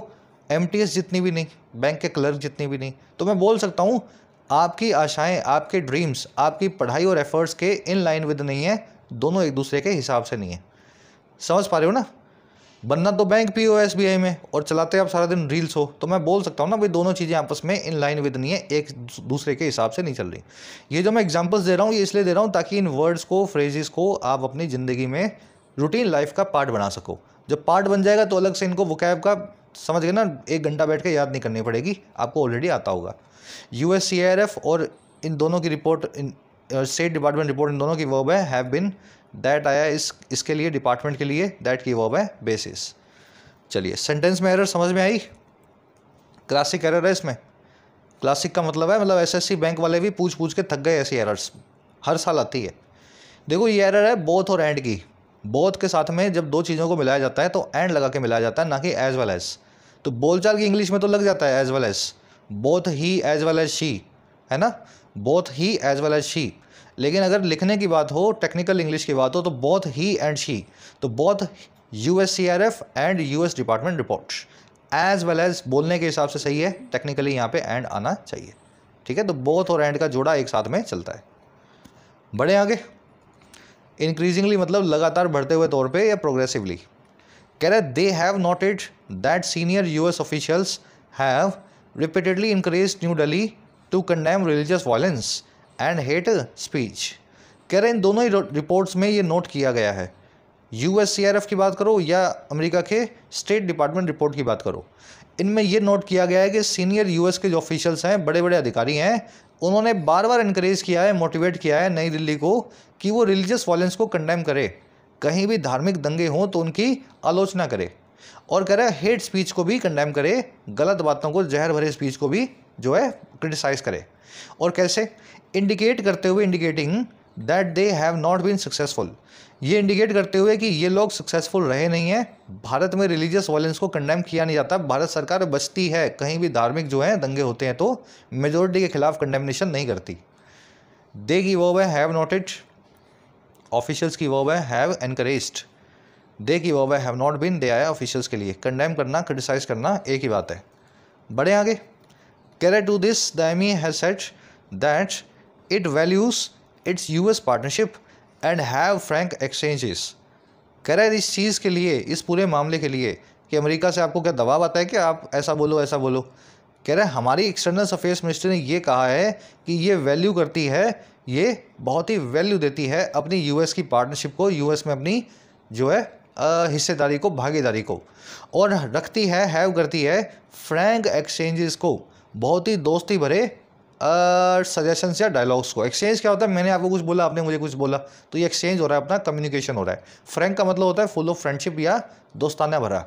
एमटीएस जितनी भी नहीं बैंक के क्लर्क जितनी भी नहीं तो मैं बोल सकता हूँ आपकी आशाएं आपके ड्रीम्स आपकी पढ़ाई और एफर्ट्स के इन लाइन विद नहीं है दोनों एक दूसरे के हिसाब से नहीं है समझ पा रहे हो ना बनना तो बैंक भी हो एस में और चलाते आप सारा दिन रील्स हो तो मैं बोल सकता हूँ ना भाई दोनों चीज़ें आपस में इन लाइन विद नहीं है एक दूसरे के हिसाब से नहीं चल रही ये जो मैं एग्जाम्पल्स दे रहा हूँ ये इसलिए दे रहा हूँ ताकि इन वर्ड्स को फ्रेजेस को आप अपनी ज़िंदगी में रूटीन लाइफ का पार्ट बना सको जब पार्ट बन जाएगा तो अलग से इनको वुकैब का समझ गए ना एक घंटा बैठ के याद नहीं करनी पड़ेगी आपको ऑलरेडी आता होगा यू और इन दोनों की रिपोर्ट इन स्टेट डिपार्टमेंट रिपोर्ट इन दोनों की वर्ब है हैव बिन दैट आया इस इसके लिए डिपार्टमेंट के लिए दैट की वर्ब है बेसिस चलिए सेंटेंस में एरर समझ में आई क्लासिक एरर है इसमें क्लासिक का मतलब है मतलब एसएससी बैंक वाले भी पूछ पूछ के थक गए ऐसी एरर्स हर साल आती है देखो ये एरर है बोथ और एंड की बोथ के साथ में जब दो चीज़ों को मिलाया जाता है तो एंड लगा के मिलाया जाता है ना कि एज वेल एज तो बोलचाल की इंग्लिश में तो लग जाता है एज वेल एज बोथ ही एज वेल एज शी है ना बोथ ही एज वेल एज शी लेकिन अगर लिखने की बात हो टेक्निकल इंग्लिश की बात हो तो बोथ ही एंड शी तो both U S C R F and U S department report as well as बोलने के हिसाब से सही है टेक्निकली यहाँ पे एंड आना चाहिए ठीक है तो बोथ और एंड का जोड़ा एक साथ में चलता है बढ़े आगे इंक्रीजिंगली मतलब लगातार बढ़ते हुए तौर पे या प्रोग्रेसिवली कह रहे they have noted that senior U S officials have repeatedly encouraged New Delhi to condemn religious violence and hate speech कह रहे हैं इन दोनों ही रिपोर्ट्स में ये नोट किया गया है एफ की बात करो या अमेरिका के स्टेट डिपार्टमेंट रिपोर्ट की बात करो इनमें यह नोट किया गया है कि सीनियर यूएस के जो ऑफिशियल्स हैं बड़े बड़े अधिकारी हैं उन्होंने बार बार इनक्रेज किया है मोटिवेट किया है नई दिल्ली को कि वो रिलीजियस वायलेंस को कंडेम करे कहीं भी धार्मिक दंगे हों तो उनकी आलोचना करे और कह रहे हैं हेट स्पीच को भी कंडेम करे गलत बातों को जहर भरे स्पीच को भी जो है क्रिटिसाइज़ करे और कैसे इंडिकेट करते हुए indicating that they have not been successful ये इंडिकेट करते हुए कि ये लोग सक्सेसफुल रहे नहीं हैं भारत में रिलीजियस वायलेंस को कंडेम किया नहीं जाता भारत सरकार बचती है कहीं भी धार्मिक जो हैं दंगे होते हैं तो मेजोरिटी के खिलाफ कंडेमनेशन नहीं करती दे की वो वे हैव नॉट इट ऑफिशियल्स की वो वे हैव एनकरेज्ड दे की वो वे हैव नॉट बीन दे आया ऑफिशियल्स के लिए कंडेम करना क्रिटिसाइज करना एक ही बात है बड़े आगे कैरे टू दिस दैमी has said that It values its US partnership and have frank exchanges कह रहा है इस चीज़ के लिए इस पूरे मामले के लिए कि अमेरिका से आपको क्या दबाव आता है कि आप ऐसा बोलो ऐसा बोलो कह रहे हैं हमारी एक्सटर्नल अफेयर्स मिनिस्टर ने ये कहा है कि ये वैल्यू करती है ये बहुत ही वैल्यू देती है अपनी यूएस की पार्टनरशिप को यूएस में अपनी जो है हिस्सेदारी को भागीदारी को और रखती है हैव करती है फ्रैंक एक्सचेंजेस को बहुत ही दोस्ती भरे सजेशन या डायलॉग्स को एक्सचेंज क्या होता है मैंने आपको कुछ बोला आपने मुझे कुछ बोला तो ये एक्सचेंज हो रहा है अपना कम्युनिकेशन हो रहा है फ्रेंक का मतलब होता है फुल ऑफ फ्रेंडशिप या दोस्ताना भरा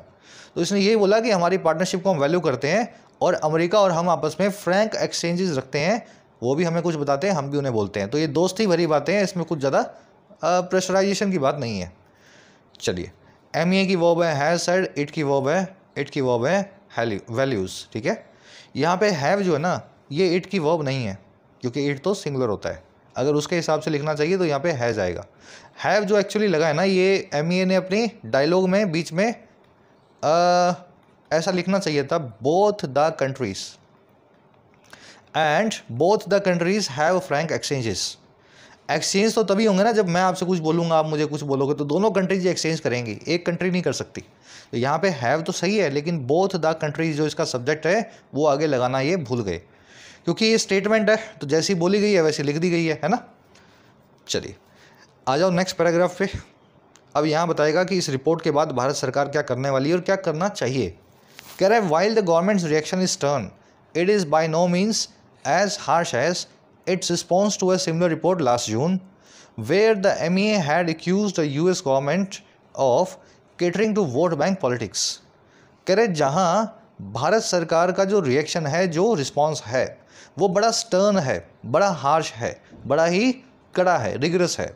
तो इसने यही बोला कि हमारी पार्टनरशिप को हम वैल्यू करते हैं और अमेरिका और हम आपस में फ़्रेंक एक्सचेंजेस रखते हैं वो भी हमें कुछ बताते हैं हम भी उन्हें बोलते हैं तो ये दोस्ती भरी बातें हैं इसमें कुछ ज़्यादा प्रेशराइजेशन की बात नहीं है चलिए एम ए e की वॉब है सर इट की वॉब है इट की वॉब है वैल्यूज़ ठीक है यहाँ पे हैव जो है ना ये इट की वर्ब नहीं है क्योंकि इट तो सिंगुलर होता है अगर उसके हिसाब से लिखना चाहिए तो यहाँ पे हैज़ आएगा हैव जो एक्चुअली लगा है ना ये एम e ने अपनी डायलॉग में बीच में आ, ऐसा लिखना चाहिए था both the countries and both the countries have frank exchanges exchange तो तभी होंगे ना जब मैं आपसे कुछ बोलूँगा आप मुझे कुछ बोलोगे तो दोनों कंट्रीज एक्सचेंज करेंगी एक कंट्री नहीं कर सकती तो यहाँ पे हैव तो सही है लेकिन बोथ द कंट्रीज जो इसका सब्जेक्ट है वो आगे लगाना ये भूल गए क्योंकि ये स्टेटमेंट है तो जैसी बोली गई है वैसी लिख दी गई है है ना चलिए आ जाओ नेक्स्ट पैराग्राफ पे अब यहाँ बताएगा कि इस रिपोर्ट के बाद भारत सरकार क्या करने वाली है और क्या करना चाहिए कह रहा है while the government's reaction is stern it is by no means as harsh as its response to a similar report last June where the M E had accused the U S government of catering to vote bank politics कह रहे जहाँ भारत सरकार का जो reaction है जो response है वो बड़ा स्टर्न है बड़ा हार्श है बड़ा ही कड़ा है रिग्रस है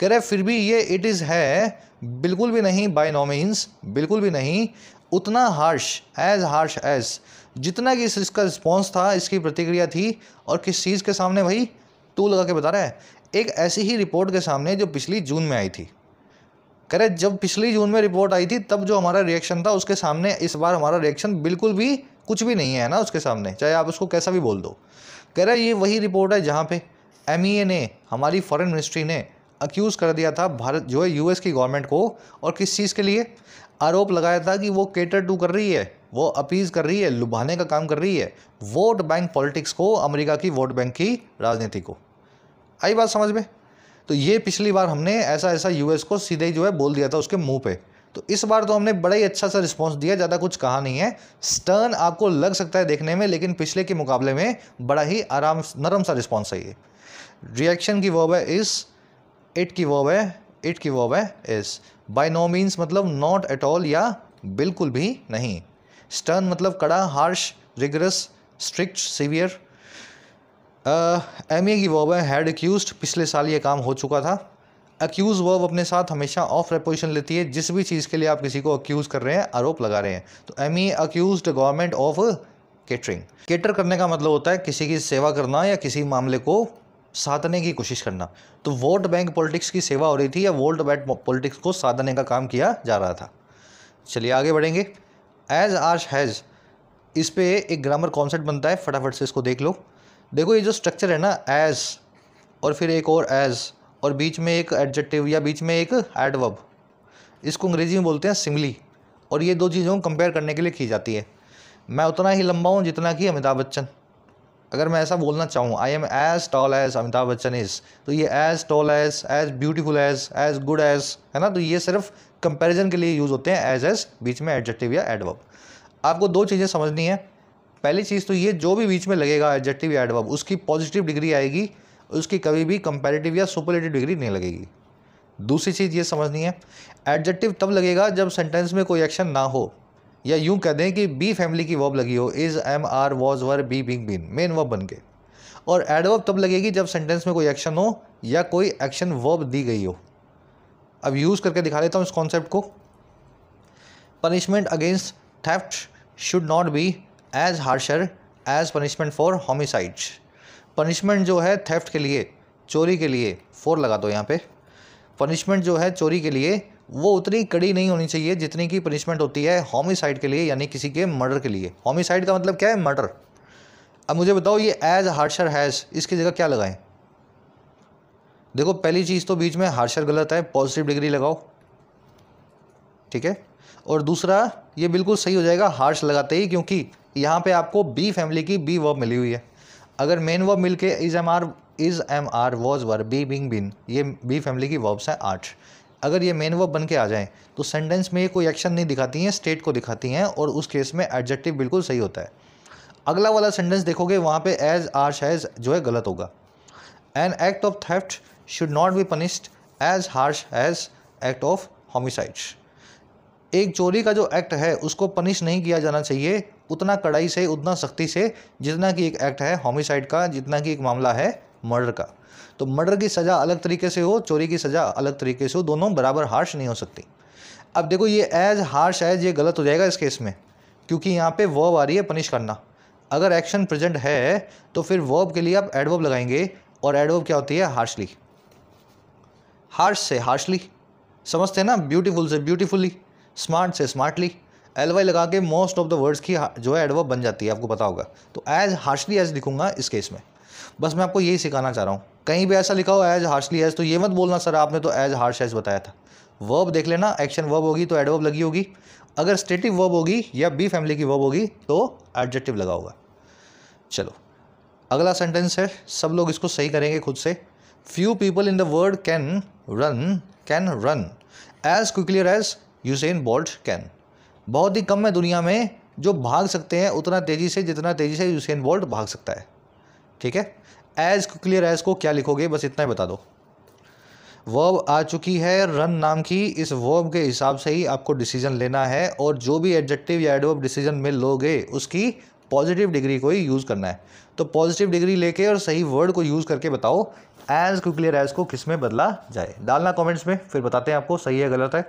कह रहे फिर भी ये इट इज़ है बिल्कुल भी नहीं बाय नो मीन्स बिल्कुल भी नहीं उतना हार्श एज हार्श एज जितना कि इसका रिस्पॉन्स था इसकी प्रतिक्रिया थी और किस चीज़ के सामने भाई तू लगा के बता रहा है एक ऐसी ही रिपोर्ट के सामने जो पिछली जून में आई थी कह रहे जब पिछली जून में रिपोर्ट आई थी तब जो हमारा रिएक्शन था उसके सामने इस बार हमारा रिएक्शन बिल्कुल भी कुछ भी नहीं है ना उसके सामने चाहे आप उसको कैसा भी बोल दो कह रहा है ये वही रिपोर्ट है जहाँ पे एम e ने हमारी फॉरेन मिनिस्ट्री ने अक्यूज़ कर दिया था भारत जो है यूएस की गवर्नमेंट को और किस चीज़ के लिए आरोप लगाया था कि वो केटर टू कर रही है वो अपीज़ कर रही है लुभाने का काम कर रही है वोट बैंक पॉलिटिक्स को अमेरिका की वोट बैंक की राजनीति को आई बात समझ में तो ये पिछली बार हमने ऐसा ऐसा यूएस को सीधे जो है बोल दिया था उसके मुंह पे तो इस बार तो हमने बड़ा ही अच्छा सा रिस्पॉन्स दिया ज़्यादा कुछ कहा नहीं है स्टर्न आपको लग सकता है देखने में लेकिन पिछले के मुकाबले में बड़ा ही आराम नरम सा रिस्पॉन्स है ये रिएक्शन की वर्ब है इस इट की वर्ब है इट की वर्ब है इस बाई नो मीन्स मतलब नॉट एट ऑल या बिल्कुल भी नहीं स्टर्न मतलब कड़ा harsh rigorous strict severe M A की वर्ब है हैड एक्यूज पिछले साल ये काम हो चुका था अक्यूज़ वर्ब अपने साथ हमेशा ऑफ रेपोजिशन लेती है जिस भी चीज़ के लिए आप किसी को अक्यूज़ कर रहे हैं आरोप लगा रहे हैं तो M E accuse government of catering cater करने का मतलब होता है किसी की सेवा करना या किसी मामले को साधने की कोशिश करना तो वोट बैंक पॉलिटिक्स की सेवा हो रही थी या वोट बैंक पॉलिटिक्स को साधने का काम किया जा रहा था चलिए आगे बढ़ेंगे एज आर्श हैज़ इस पर एक ग्रामर कॉन्सेप्ट बनता है फटाफट से इसको देख लो देखो ये जो स्ट्रक्चर है ना एज और फिर एक और एज़ और बीच में एक एडजेक्टिव या बीच में एक एडवब इसको अंग्रेजी में बोलते हैं सिमली और ये दो चीज़ों को कंपेयर करने के लिए की जाती है मैं उतना ही लंबा हूँ जितना कि अमिताभ बच्चन अगर मैं ऐसा बोलना चाहूँ I am as tall as Amitabh Bachchan is तो ये as tall as as beautiful as as good as है ना तो ये सिर्फ कंपेरिज़न के लिए यूज़ होते हैं एज एज बीच में एडजेक्टिव या एडवब आपको दो चीज़ें समझनी है पहली चीज़ तो ये जो भी बीच में लगेगा एडजेक्टिव या एडवब उसकी पॉजिटिव डिग्री आएगी उसकी कभी भी कंपेरेटिव या सुपरलेटिव डिग्री नहीं लगेगी दूसरी चीज़ ये समझनी है एडजेक्टिव तब लगेगा जब सेंटेंस में कोई एक्शन ना हो या यूँ कह दें कि बी फैमिली की वर्ब लगी हो is am are was were be being been main verb बन के और एडवर्ब तब लगेगी जब सेंटेंस में कोई एक्शन हो या कोई एक्शन वर्ब दी गई हो अब यूज़ करके दिखा देता हूँ इस कॉन्सेप्ट को punishment against theft should not be as harsher as punishment for homicides punishment जो है थेफ्ट के लिए चोरी के लिए फोर लगा दो यहाँ पे पनिशमेंट जो है चोरी के लिए वो उतनी कड़ी नहीं होनी चाहिए जितनी की पनिशमेंट होती है होमिसाइड के लिए यानी किसी के मर्डर के लिए होमिसाइड का मतलब क्या है मर्डर अब मुझे बताओ ये एज हार्शर हैज़ इसकी जगह क्या लगाएं देखो पहली चीज़ तो बीच में हार्शर गलत है पॉजिटिव डिग्री लगाओ ठीक है और दूसरा ये बिल्कुल सही हो जाएगा हार्श लगाते ही क्योंकि यहाँ पे आपको बी फैमिली की बी वर्ब मिली हुई है अगर मेन वर्ब मिलके is am are is am are was were be being been ये बी फैमिली की वर्ब्स हैं आठ अगर ये मेन वर्ब बन के आ जाएँ तो सेंटेंस में ये कोई एक्शन नहीं दिखाती हैं स्टेट को दिखाती हैं और उस केस में एडजेक्टिव बिल्कुल सही होता है अगला वाला सेंटेंस देखोगे वहाँ पे एज आर शैज जो है गलत होगा an act of theft should not be punished as harsh as act of homicides एक चोरी का जो एक्ट है उसको पनिश नहीं किया जाना चाहिए उतना कड़ाई से उतना सख्ती से जितना कि एक एक्ट है होमिसाइड का जितना कि एक मामला है मर्डर का तो मर्डर की सज़ा अलग तरीके से हो चोरी की सज़ा अलग तरीके से हो दोनों बराबर हार्श नहीं हो सकती अब देखो ये एज हार्श एज ये गलत हो जाएगा इस केस में क्योंकि यहाँ पे वर्ब आ रही है पनिश करना अगर एक्शन प्रेजेंट है तो फिर वर्ब के लिए आप एडवर्ब लगाएंगे और एडवर्ब क्या होती है हार्शली हार्श से हार्शली समझते हैं ना ब्यूटीफुल से ब्यूटीफुली स्मार्ट से स्मार्टली एल वाई लगा के मोस्ट ऑफ द वर्ड्स की जो है एडवर्ब बन जाती है आपको पता होगा तो एज हार्शली एज लिखूंगा इस केस में बस मैं आपको यही सिखाना चाह रहा हूँ कहीं भी ऐसा लिखा हो एज हार्शली एज तो ये मत बोलना सर आपने तो एज हार्श एज बताया था वर्ब देख लेना एक्शन वर्ब होगी तो एडवर्ब लगी होगी अगर स्टेटिव वर्ब होगी या बी फैमिली की वर्ब होगी तो एडजेक्टिव लगा होगा चलो अगला सेंटेंस है सब लोग इसको सही करेंगे खुद से few people in the world can run can run as quickly as Usain Bolt can बहुत ही कम है दुनिया में जो भाग सकते हैं उतना तेज़ी से जितना तेज़ी से यूसेन बोल्ट भाग सकता है ठीक है एज क्लियर एज को क्या लिखोगे बस इतना ही बता दो वर्ब आ चुकी है रन नाम की इस वर्ब के हिसाब से ही आपको डिसीजन लेना है और जो भी एडजेक्टिव या एडवर्ब डिसीजन में लोगे उसकी पॉजिटिव डिग्री को ही यूज़ करना है तो पॉजिटिव डिग्री लेके और सही वर्ड को यूज़ करके बताओ एज क्लियर एज को किस में बदला जाए डालना कमेंट्स में फिर बताते हैं आपको सही है गलत है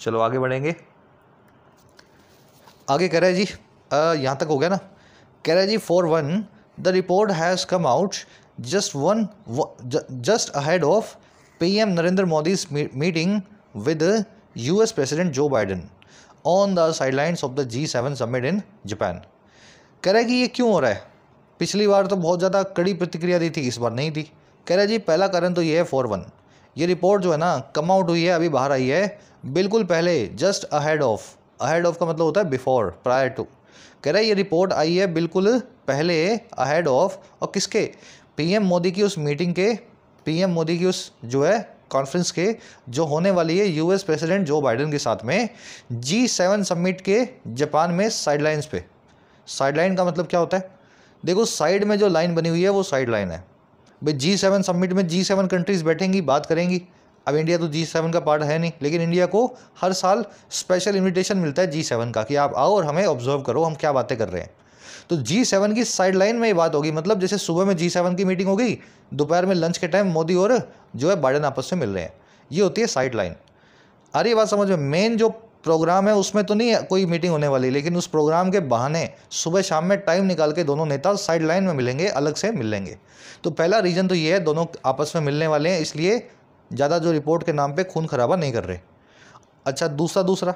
चलो आगे बढ़ेंगे आगे कह रहे जी यहाँ तक हो गया ना कह रहे जी for one the report has come out just one just ahead of PM Narendra Modi meeting with US president Joe Biden on the sidelines of the G seven summit in Japan कह रहे कि ये क्यों हो रहा है पिछली बार तो बहुत ज़्यादा कड़ी प्रतिक्रिया दी थी इस बार नहीं थी कह रहे जी पहला कारण तो ये है फोर वन ये रिपोर्ट जो है ना कम आउट हुई है अभी बाहर आई है बिल्कुल पहले just ahead of ahead of का मतलब होता है बिफोर प्रायर टू कह रहा है ये रिपोर्ट आई है बिल्कुल पहले अहेड ऑफ और किसके पीएम मोदी की उस मीटिंग के पीएम मोदी की उस जो है कॉन्फ्रेंस के जो होने वाली है यूएस प्रेसिडेंट जो बाइडेन के साथ में जी सेवन समिट के जापान में साइडलाइंस पे साइडलाइन का मतलब क्या होता है देखो साइड में जो लाइन बनी हुई है वो साइड लाइन है भाई जी सेवन समिट में जी सेवन कंट्रीज बैठेंगी बात करेंगी अब इंडिया तो जी सेवन का पार्ट है नहीं लेकिन इंडिया को हर साल स्पेशल इन्विटेशन मिलता है जी सेवन का कि आप आओ और हमें ऑब्जर्व करो हम क्या बातें कर रहे हैं तो जी सेवन की साइड लाइन में ये बात होगी मतलब जैसे सुबह में जी सेवन की मीटिंग होगी दोपहर में लंच के टाइम मोदी और जो है बाइडन आपस में मिल रहे हैं ये होती है साइड लाइन अरे बात समझ में मेन जो प्रोग्राम है उसमें तो नहीं कोई मीटिंग होने वाली लेकिन उस प्रोग्राम के बहाने सुबह शाम में टाइम निकाल के दोनों नेता साइड लाइन में मिलेंगे अलग से मिलेंगे तो पहला रीज़न तो ये है दोनों आपस में मिलने वाले हैं इसलिए ज़्यादा जो रिपोर्ट के नाम पे खून खराबा नहीं कर रहे अच्छा दूसरा दूसरा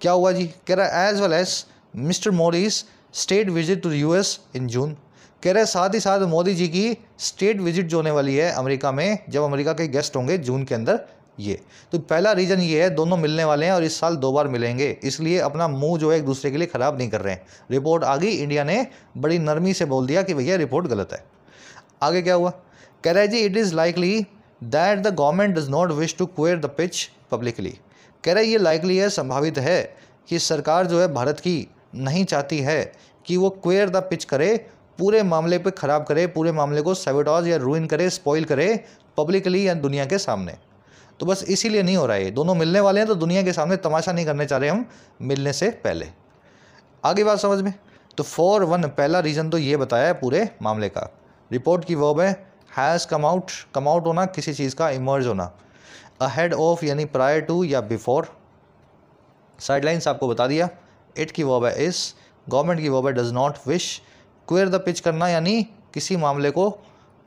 क्या हुआ जी कह रहा है as well as Mr Modi's state visit to U S in June कह रहे साथ ही साथ मोदी जी की स्टेट विजिट जो होने वाली है अमेरिका में जब अमेरिका के गेस्ट होंगे जून के अंदर ये तो पहला रीज़न ये है दोनों मिलने वाले हैं और इस साल दो बार मिलेंगे इसलिए अपना मुंह जो है एक दूसरे के लिए ख़राब नहीं कर रहे हैं रिपोर्ट आ गई इंडिया ने बड़ी नरमी से बोल दिया कि भैया रिपोर्ट गलत है आगे क्या हुआ कह रहे जी it is likely that the government does not wish to queer the pitch publicly कह रहे ये लाइकली है संभावित है कि सरकार जो है भारत की नहीं चाहती है कि वो क्वेयर द पिच करे पूरे मामले पे ख़राब करे पूरे मामले को सेवेटॉज या रूइन करे स्पॉइल करे पब्लिकली या दुनिया के सामने तो बस इसीलिए नहीं हो रहा है दोनों मिलने वाले हैं तो दुनिया के सामने तमाशा नहीं करने चाह रहे हम मिलने से पहले आगे बात समझ में तो फोर वन पहला रीज़न तो ये बताया है पूरे मामले का रिपोर्ट की वर्ब है has come out come out होना किसी चीज़ का इमर्ज होना अहेड ऑफ यानी प्रायर टू या बिफोर साइडलाइंस आपको बता दिया इट की वॉब है इस गवर्नमेंट की वॉब है does not wish queer the pitch करना यानी किसी मामले को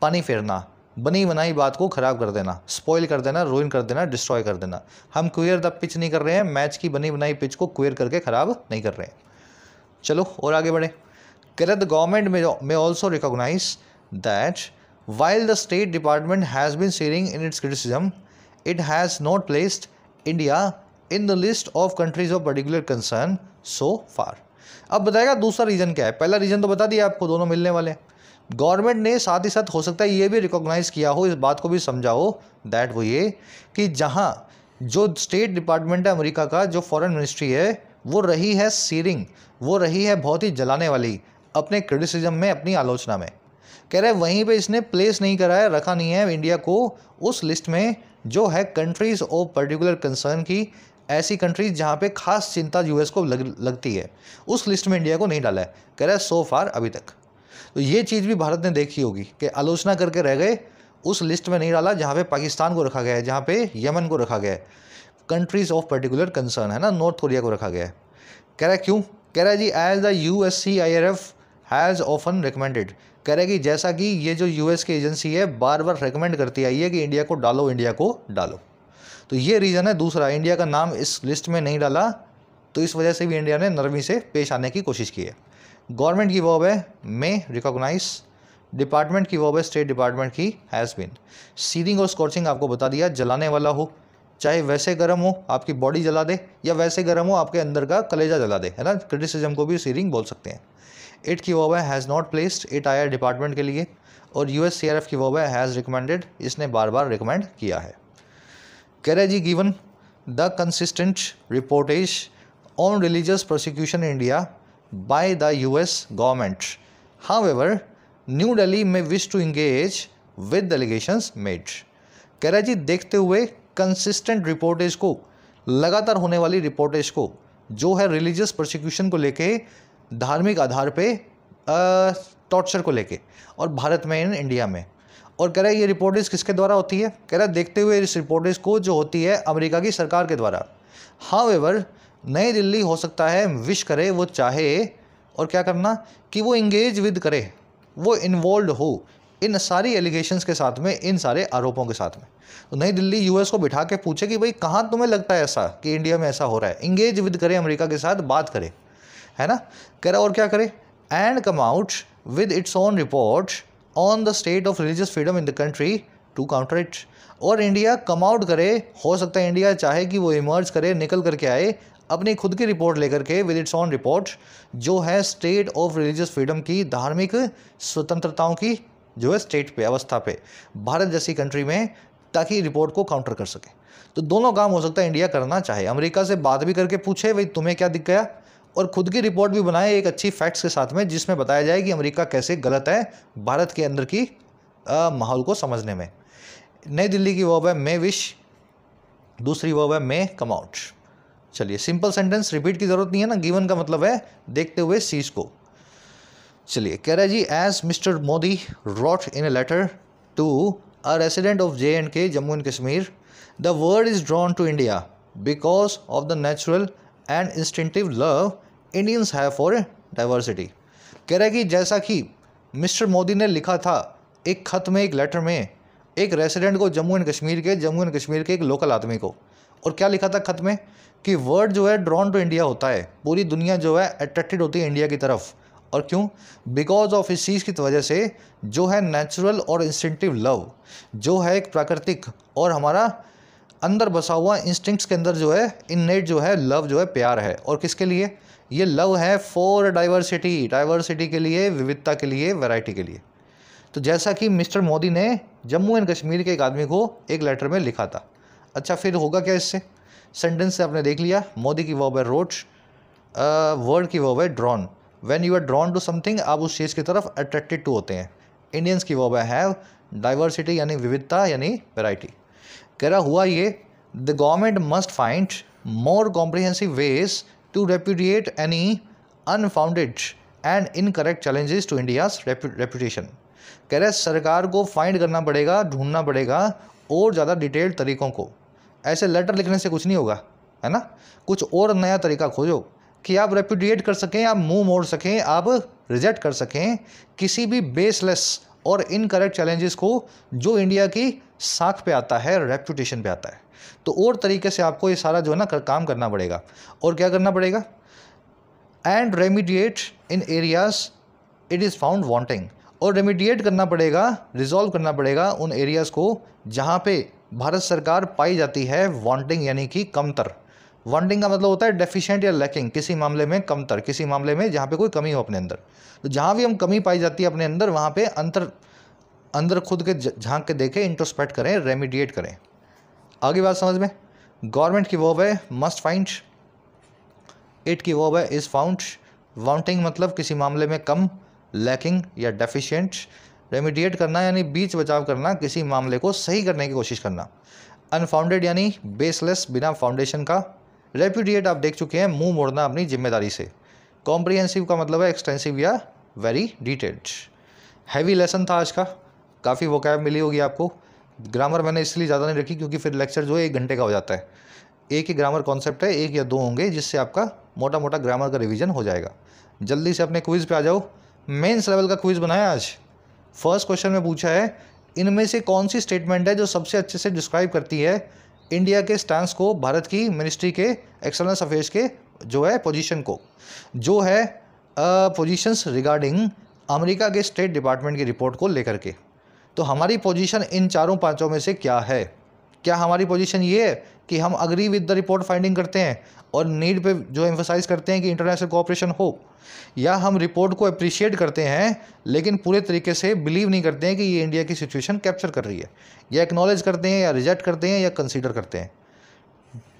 पानी फेरना बनी बनाई बात को ख़राब कर देना स्पॉइल कर देना रोइन कर देना डिस्ट्रॉय कर देना हम क्वेयर द पिच नहीं कर रहे हैं मैच की बनी बनाई पिच को क्वेयर करके ख़राब नहीं कर रहे हैं चलो और आगे बढ़े कह the government may also recognise that While the State Department has been searing in its criticism, it has not placed India in the list of countries of particular concern so far. अब बताएगा दूसरा reason क्या है पहला reason तो बता दिया आपको दोनों मिलने वाले हैं गवर्नमेंट ने साथ ही साथ हो सकता है ये भी रिकॉग्नाइज किया हो इस बात को भी समझा हो दैट वो ये कि जहाँ जो स्टेट डिपार्टमेंट है अमेरिका का जो फॉरेन मिनिस्ट्री है वो रही है सीरिंग वो रही है बहुत ही जलाने वाली अपने क्रिटिसिज्म में अपनी आलोचना में कह रहे वहीं पे इसने प्लेस नहीं कराया रखा नहीं है इंडिया को उस लिस्ट में जो है कंट्रीज़ ऑफ पर्टिकुलर कंसर्न की ऐसी कंट्रीज जहाँ पे खास चिंता यूएस को लग, लगती है उस लिस्ट में इंडिया को नहीं डाला है कह रहा है सो फार अभी तक तो ये चीज़ भी भारत ने देखी होगी कि आलोचना करके रह गए उस लिस्ट में नहीं डाला जहाँ पे पाकिस्तान को रखा गया है जहाँ पे यमन को रखा गया है कंट्रीज़ ऑफ पर्टिकुलर कंसर्न है ना नॉर्थ कोरिया को रखा गया है कह रहा है क्यों कह रहा है जी as the U S C I R F has often recommended कह रहे कि जैसा कि ये जो यूएस की एजेंसी है बार बार रिकमेंड करती आई है कि इंडिया को डालो इंडिया को डालो तो ये रीज़न है दूसरा इंडिया का नाम इस लिस्ट में नहीं डाला तो इस वजह से भी इंडिया ने नरमी से पेश आने की कोशिश की है गवर्नमेंट की वॉब है मे रिकॉग्नाइज डिपार्टमेंट की वॉब है स्टेट डिपार्टमेंट की हैज़ बिन सीरिंग और स्कॉचिंग आपको बता दिया जलाने वाला हो चाहे वैसे गर्म हो आपकी बॉडी जला दे या वैसे गर्म हो आपके अंदर का कलेजा जला दे है ना क्रिटिसिज्म को भी सीरिंग बोल सकते हैं इट की verb has not placed it आई डिपार्टमेंट के लिए और U S C R F की वोबा हैज़ रिकमेंडेड इसने बार बार रिकमेंड किया है कैरेजी given the consistent reportage on religious prosecution India by the U S government ever New Delhi में wish to engage with delegation made जी देखते हुए कंसिस्टेंट रिपोर्टेज को लगातार होने वाली रिपोर्टेज को जो है रिलीजियस प्रोसिक्यूशन को लेके धार्मिक आधार पे टॉर्चर को लेके और भारत में इन इंडिया में और कह रहा है ये रिपोर्ट किसके द्वारा होती है कह रहा है देखते हुए इस रिपोर्टिस को जो होती है अमेरिका की सरकार के द्वारा हावेवर नई दिल्ली हो सकता है विश करे वो चाहे और क्या करना कि वो इंगेज विद करे वो इन्वॉल्व हो इन सारी एलिगेशंस के साथ में इन सारे आरोपों के साथ में तो नई दिल्ली यूएस को बिठा के पूछे कि भाई कहाँ तुम्हें लगता है ऐसा कि इंडिया में ऐसा हो रहा है इंगेज विद करे अमेरिका के साथ बात करे है ना कह रहा और क्या करे and come out with its own report on the state of religious freedom in the country to counter it और इंडिया कम आउट करे हो सकता है इंडिया चाहे कि वो इमर्ज करे निकल करके आए अपनी खुद की रिपोर्ट लेकर के विद इट्स ऑन रिपोर्ट जो है स्टेट ऑफ रिलीजियस फ्रीडम की धार्मिक स्वतंत्रताओं की जो है स्टेट पे अवस्था पे भारत जैसी कंट्री में ताकि रिपोर्ट को काउंटर कर सके तो दोनों काम हो सकता है इंडिया करना चाहे अमेरिका से बात भी करके पूछे भाई तुम्हें क्या दिख गया और खुद की रिपोर्ट भी बनाए एक अच्छी फैक्ट्स के साथ में जिसमें बताया जाए कि अमेरिका कैसे गलत है भारत के अंदर की माहौल को समझने में नई दिल्ली की वर्ब है मे विश दूसरी वर्ब है मे कम आउट चलिए सिंपल सेंटेंस रिपीट की ज़रूरत नहीं है ना गिवन का मतलब है देखते हुए सीज को चलिए कह रहे जी as Mister Modi wrote in a letter to a resident of J and K Jammu and Kashmir the world is drawn to India because of the natural and instinctive love Indians have for diversity कह रहे हैं कि जैसा कि mister Modi ने लिखा था एक ख़त में एक लेटर में एक रेसिडेंट को जम्मू एंड कश्मीर के जम्मू एंड कश्मीर के एक लोकल आदमी को और क्या लिखा था खत में कि वर्ल्ड जो है ड्रॉन टू इंडिया होता है पूरी दुनिया जो है अट्रैक्टेड होती है इंडिया की तरफ और क्यों बिकॉज ऑफ इस चीज़ की तो वजह से जो है नेचुरल और इंस्टिंगटिव लव जो है एक प्राकृतिक और हमारा अंदर बसा हुआ इंस्टिंक्ट्स के अंदर जो है इननेट जो है लव जो है प्यार है और किसके लिए ये लव है फॉर डाइवर्सिटी डाइवर्सिटी के लिए विविधता के लिए वैरायटी के लिए तो जैसा कि मिस्टर मोदी ने जम्मू एंड कश्मीर के एक आदमी को एक लेटर में लिखा था अच्छा फिर होगा क्या इससे सेंटेंस से आपने देख लिया मोदी की वो है रोच वर्ल्ड की वो है drawn when you are drawn to something आप उस चीज़ की तरफ अट्रैक्टेड टू होते हैं इंडियंस की वर्ब है हैव डाइवर्सिटी यानी विविधता यानी वेराइटी कह रहा हुआ ये the government must find more comprehensive ways to repudiate any unfounded and incorrect challenges to India reputation कह रहे सरकार को फाइंड करना पड़ेगा ढूंढना पड़ेगा और ज़्यादा डिटेल्ड तरीकों को ऐसे लेटर लिखने से कुछ नहीं होगा है ना कुछ और नया तरीका खोजो कि आप रेप्यूडिएट कर सकें आप मुंह मोड़ सकें आप रिजेक्ट कर सकें किसी भी बेसलेस और इनकरेक्ट चैलेंजेस को जो इंडिया की साख पे आता है रेपुटेशन पे आता है तो और तरीके से आपको ये सारा जो है ना कर, काम करना पड़ेगा और क्या करना पड़ेगा and remediate in areas it is found wanting और रेमिडिएट करना पड़ेगा रिजॉल्व करना पड़ेगा उन एरियाज़ को जहाँ पे भारत सरकार पाई जाती है वांटिंग यानी कि कमतर वांटिंग का मतलब होता है डेफिशिएंट या लैकिंग किसी मामले में कमतर किसी मामले में जहाँ पे कोई कमी हो अपने अंदर तो जहाँ भी हम कमी पाई जाती है अपने अंदर वहाँ पे अंतर अंदर खुद के झांक के देखें इंट्रोस्पेक्ट करें रेमिडिएट करें आगे बात समझ में गवर्नमेंट की वर्ब है मस्ट फाइंड इट की वर्ब है इज़ फाउंड वाउंटिंग मतलब किसी मामले में कम लैकिंग या डेफिशिएंट रेमिडिएट करना यानी बीच बचाव करना किसी मामले को सही करने की कोशिश करना अनफाउंडेड यानी बेसलेस बिना फाउंडेशन का रेप्यूडिएट आप देख चुके हैं मुंह मोड़ना अपनी जिम्मेदारी से कॉम्प्रिहेंसिव का मतलब है एक्सटेंसिव या वेरी डिटेल्ड हैवी लेसन था आज का काफ़ी वोकैब मिली होगी आपको ग्रामर मैंने इसलिए ज़्यादा नहीं रखी क्योंकि फिर लेक्चर जो है एक घंटे का हो जाता है एक ही ग्रामर कॉन्सेप्ट है एक या दो होंगे जिससे आपका मोटा मोटा ग्रामर का रिविजन हो जाएगा जल्दी से अपने क्विज़ पर आ जाओ मेन्स लेवल का क्विज़ बनाया आज फर्स्ट क्वेश्चन में पूछा है इनमें से कौन सी स्टेटमेंट है जो सबसे अच्छे से डिस्क्राइब करती है इंडिया के स्टैंड को भारत की मिनिस्ट्री के एक्सटर्नल अफेयर्स के जो है पोजीशन को जो है पोजीशंस रिगार्डिंग अमेरिका के स्टेट डिपार्टमेंट की रिपोर्ट को लेकर के तो हमारी पोजीशन इन चारों पांचों में से क्या है क्या हमारी पोजीशन ये है कि हम agree with the report finding करते हैं और नीड पे जो एम्फोसाइज करते हैं कि इंटरनेशनल कोऑपरेशन हो या हम रिपोर्ट को अप्रिशिएट करते हैं लेकिन पूरे तरीके से बिलीव नहीं करते हैं कि ये इंडिया की सिचुएशन कैप्चर कर रही है या एक्नॉलेज करते हैं या रिजेक्ट करते हैं या कंसिडर करते हैं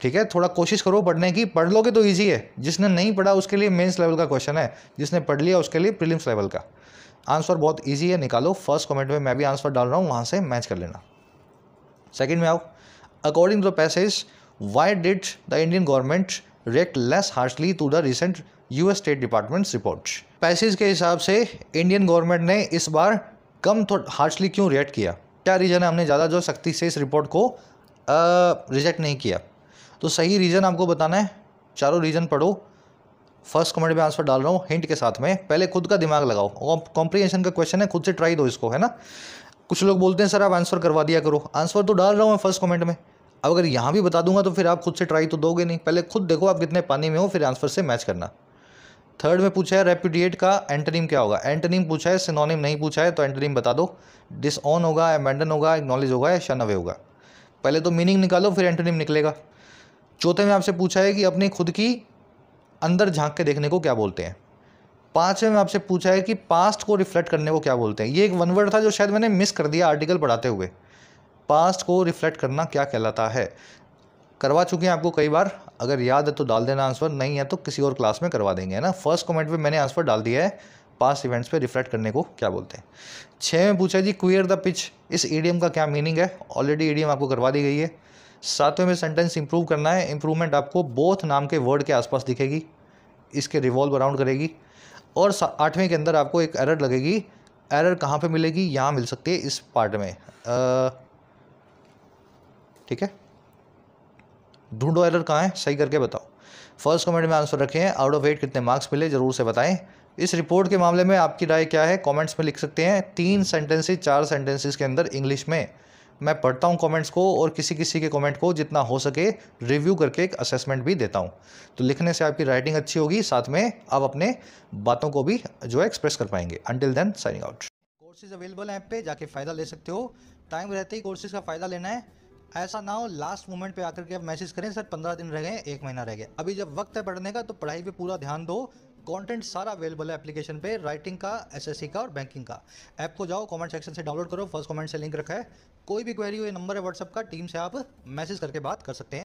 ठीक है थोड़ा कोशिश करो पढ़ने की पढ़ लोगे तो ईजी है जिसने नहीं पढ़ा उसके लिए मेन्स लेवल का क्वेश्चन है जिसने पढ़ लिया उसके लिए प्रिलिम्स लेवल का आंसर बहुत ईजी है निकालो फर्स्ट कमेंट में मैं भी आंसर डाल रहा हूँ वहाँ से मैच कर लेना सेकेंड में आओ according to the passage why did the Indian government react less harshly to the recent US state departments report passage के हिसाब से इंडियन गवर्नमेंट ने इस बार कम हार्शली क्यों रिएक्ट किया क्या रीज़न है हमने ज़्यादा जो सख्ती से इस रिपोर्ट को रिजेक्ट नहीं किया तो सही रीज़न आपको बताना है चारों रीज़न पढ़ो फर्स्ट कमेंट में आंसर डाल रहा हूँ हिंट के साथ में पहले खुद का दिमाग लगाओ कॉम्प्रीहेंशन का क्वेश्चन है खुद से ट्राई दो इसको है ना कुछ लोग बोलते हैं सर आप आंसर करवा दिया करो आंसर तो डाल रहा हूँ मैं फर्स्ट कमेंट में अब अगर यहाँ भी बता दूंगा तो फिर आप खुद से ट्राई तो दोगे नहीं पहले खुद देखो आप कितने पानी में हो फिर आंसर से मैच करना थर्ड में पूछा है रेप्यूडिएट का एंटनीम क्या होगा एंटनीम पूछा है सिनोनिम नहीं पूछा है तो एंटनीम बता दो डिस ऑन होगा एमेंडन होगा एक्नॉलेज होगा या शनवे होगा पहले तो मीनिंग निकालो फिर एंटनीम निकलेगा चौथे में आपसे पूछा है कि अपनी खुद की अंदर झांक के देखने को क्या बोलते हैं पाँचवें में आपसे पूछा है कि पास्ट को रिफ्लेक्ट करने को क्या बोलते हैं ये एक वन वर्ड था जो शायद मैंने मिस कर दिया आर्टिकल पढ़ाते हुए पास्ट को रिफ्लेक्ट करना क्या कहलाता है करवा चुके हैं आपको कई बार अगर याद है तो डाल देना आंसर नहीं है तो किसी और क्लास में करवा देंगे है ना फर्स्ट कमेंट पर मैंने आंसर डाल दिया है पास्ट इवेंट्स पे रिफ्लेक्ट करने को क्या बोलते हैं छः में पूछा जी क्वियर द पिच इस ईडीएम का क्या मीनिंग है ऑलरेडी ईडीएम आपको करवा दी गई है सातवें में सेंटेंस इंप्रूव करना है इंप्रूवमेंट आपको बोथ नाम के वर्ड के आसपास दिखेगी इसके रिवॉल्व अराउंड करेगी और आठवें के अंदर आपको एक एरर लगेगी एरर कहाँ पे मिलेगी यहाँ मिल सकती है इस पार्ट में ठीक है ढूंढो एरर कहाँ है सही करके बताओ फर्स्ट कमेंट में आंसर रखें आउट ऑफ एट कितने मार्क्स मिले ज़रूर से बताएं इस रिपोर्ट के मामले में आपकी राय क्या है कमेंट्स में लिख सकते हैं तीन सेंटेंसेस चार सेंटेंसेस के अंदर इंग्लिश में मैं पढ़ता हूँ कमेंट्स को और किसी किसी के कमेंट को जितना हो सके रिव्यू करके एक असेसमेंट भी देता हूँ तो लिखने से आपकी राइटिंग अच्छी होगी साथ में आप अपने बातों को भी जो है एक्सप्रेस कर पाएंगे until then signing out courses available हैं ऐप पे जाके फ़ायदा ले सकते हो टाइम रहते ही कोर्सेज का फ़ायदा लेना है ऐसा ना हो लास्ट मोमेंट पे आकर के आप मैसेज करें सर पंद्रह दिन रह गए एक महीना रह गया अभी जब वक्त है पढ़ने का तो पढ़ाई पे पूरा ध्यान दो कंटेंट सारा अवेलेबल है एप्लीकेशन पे राइटिंग का एसएससी का और बैंकिंग का ऐप को जाओ कमेंट सेक्शन से डाउनलोड करो फर्स्ट कमेंट से लिंक रखा है कोई भी क्वेरी हो ये नंबर है व्हाट्सअप का टीम से आप मैसेज करके बात कर सकते हैं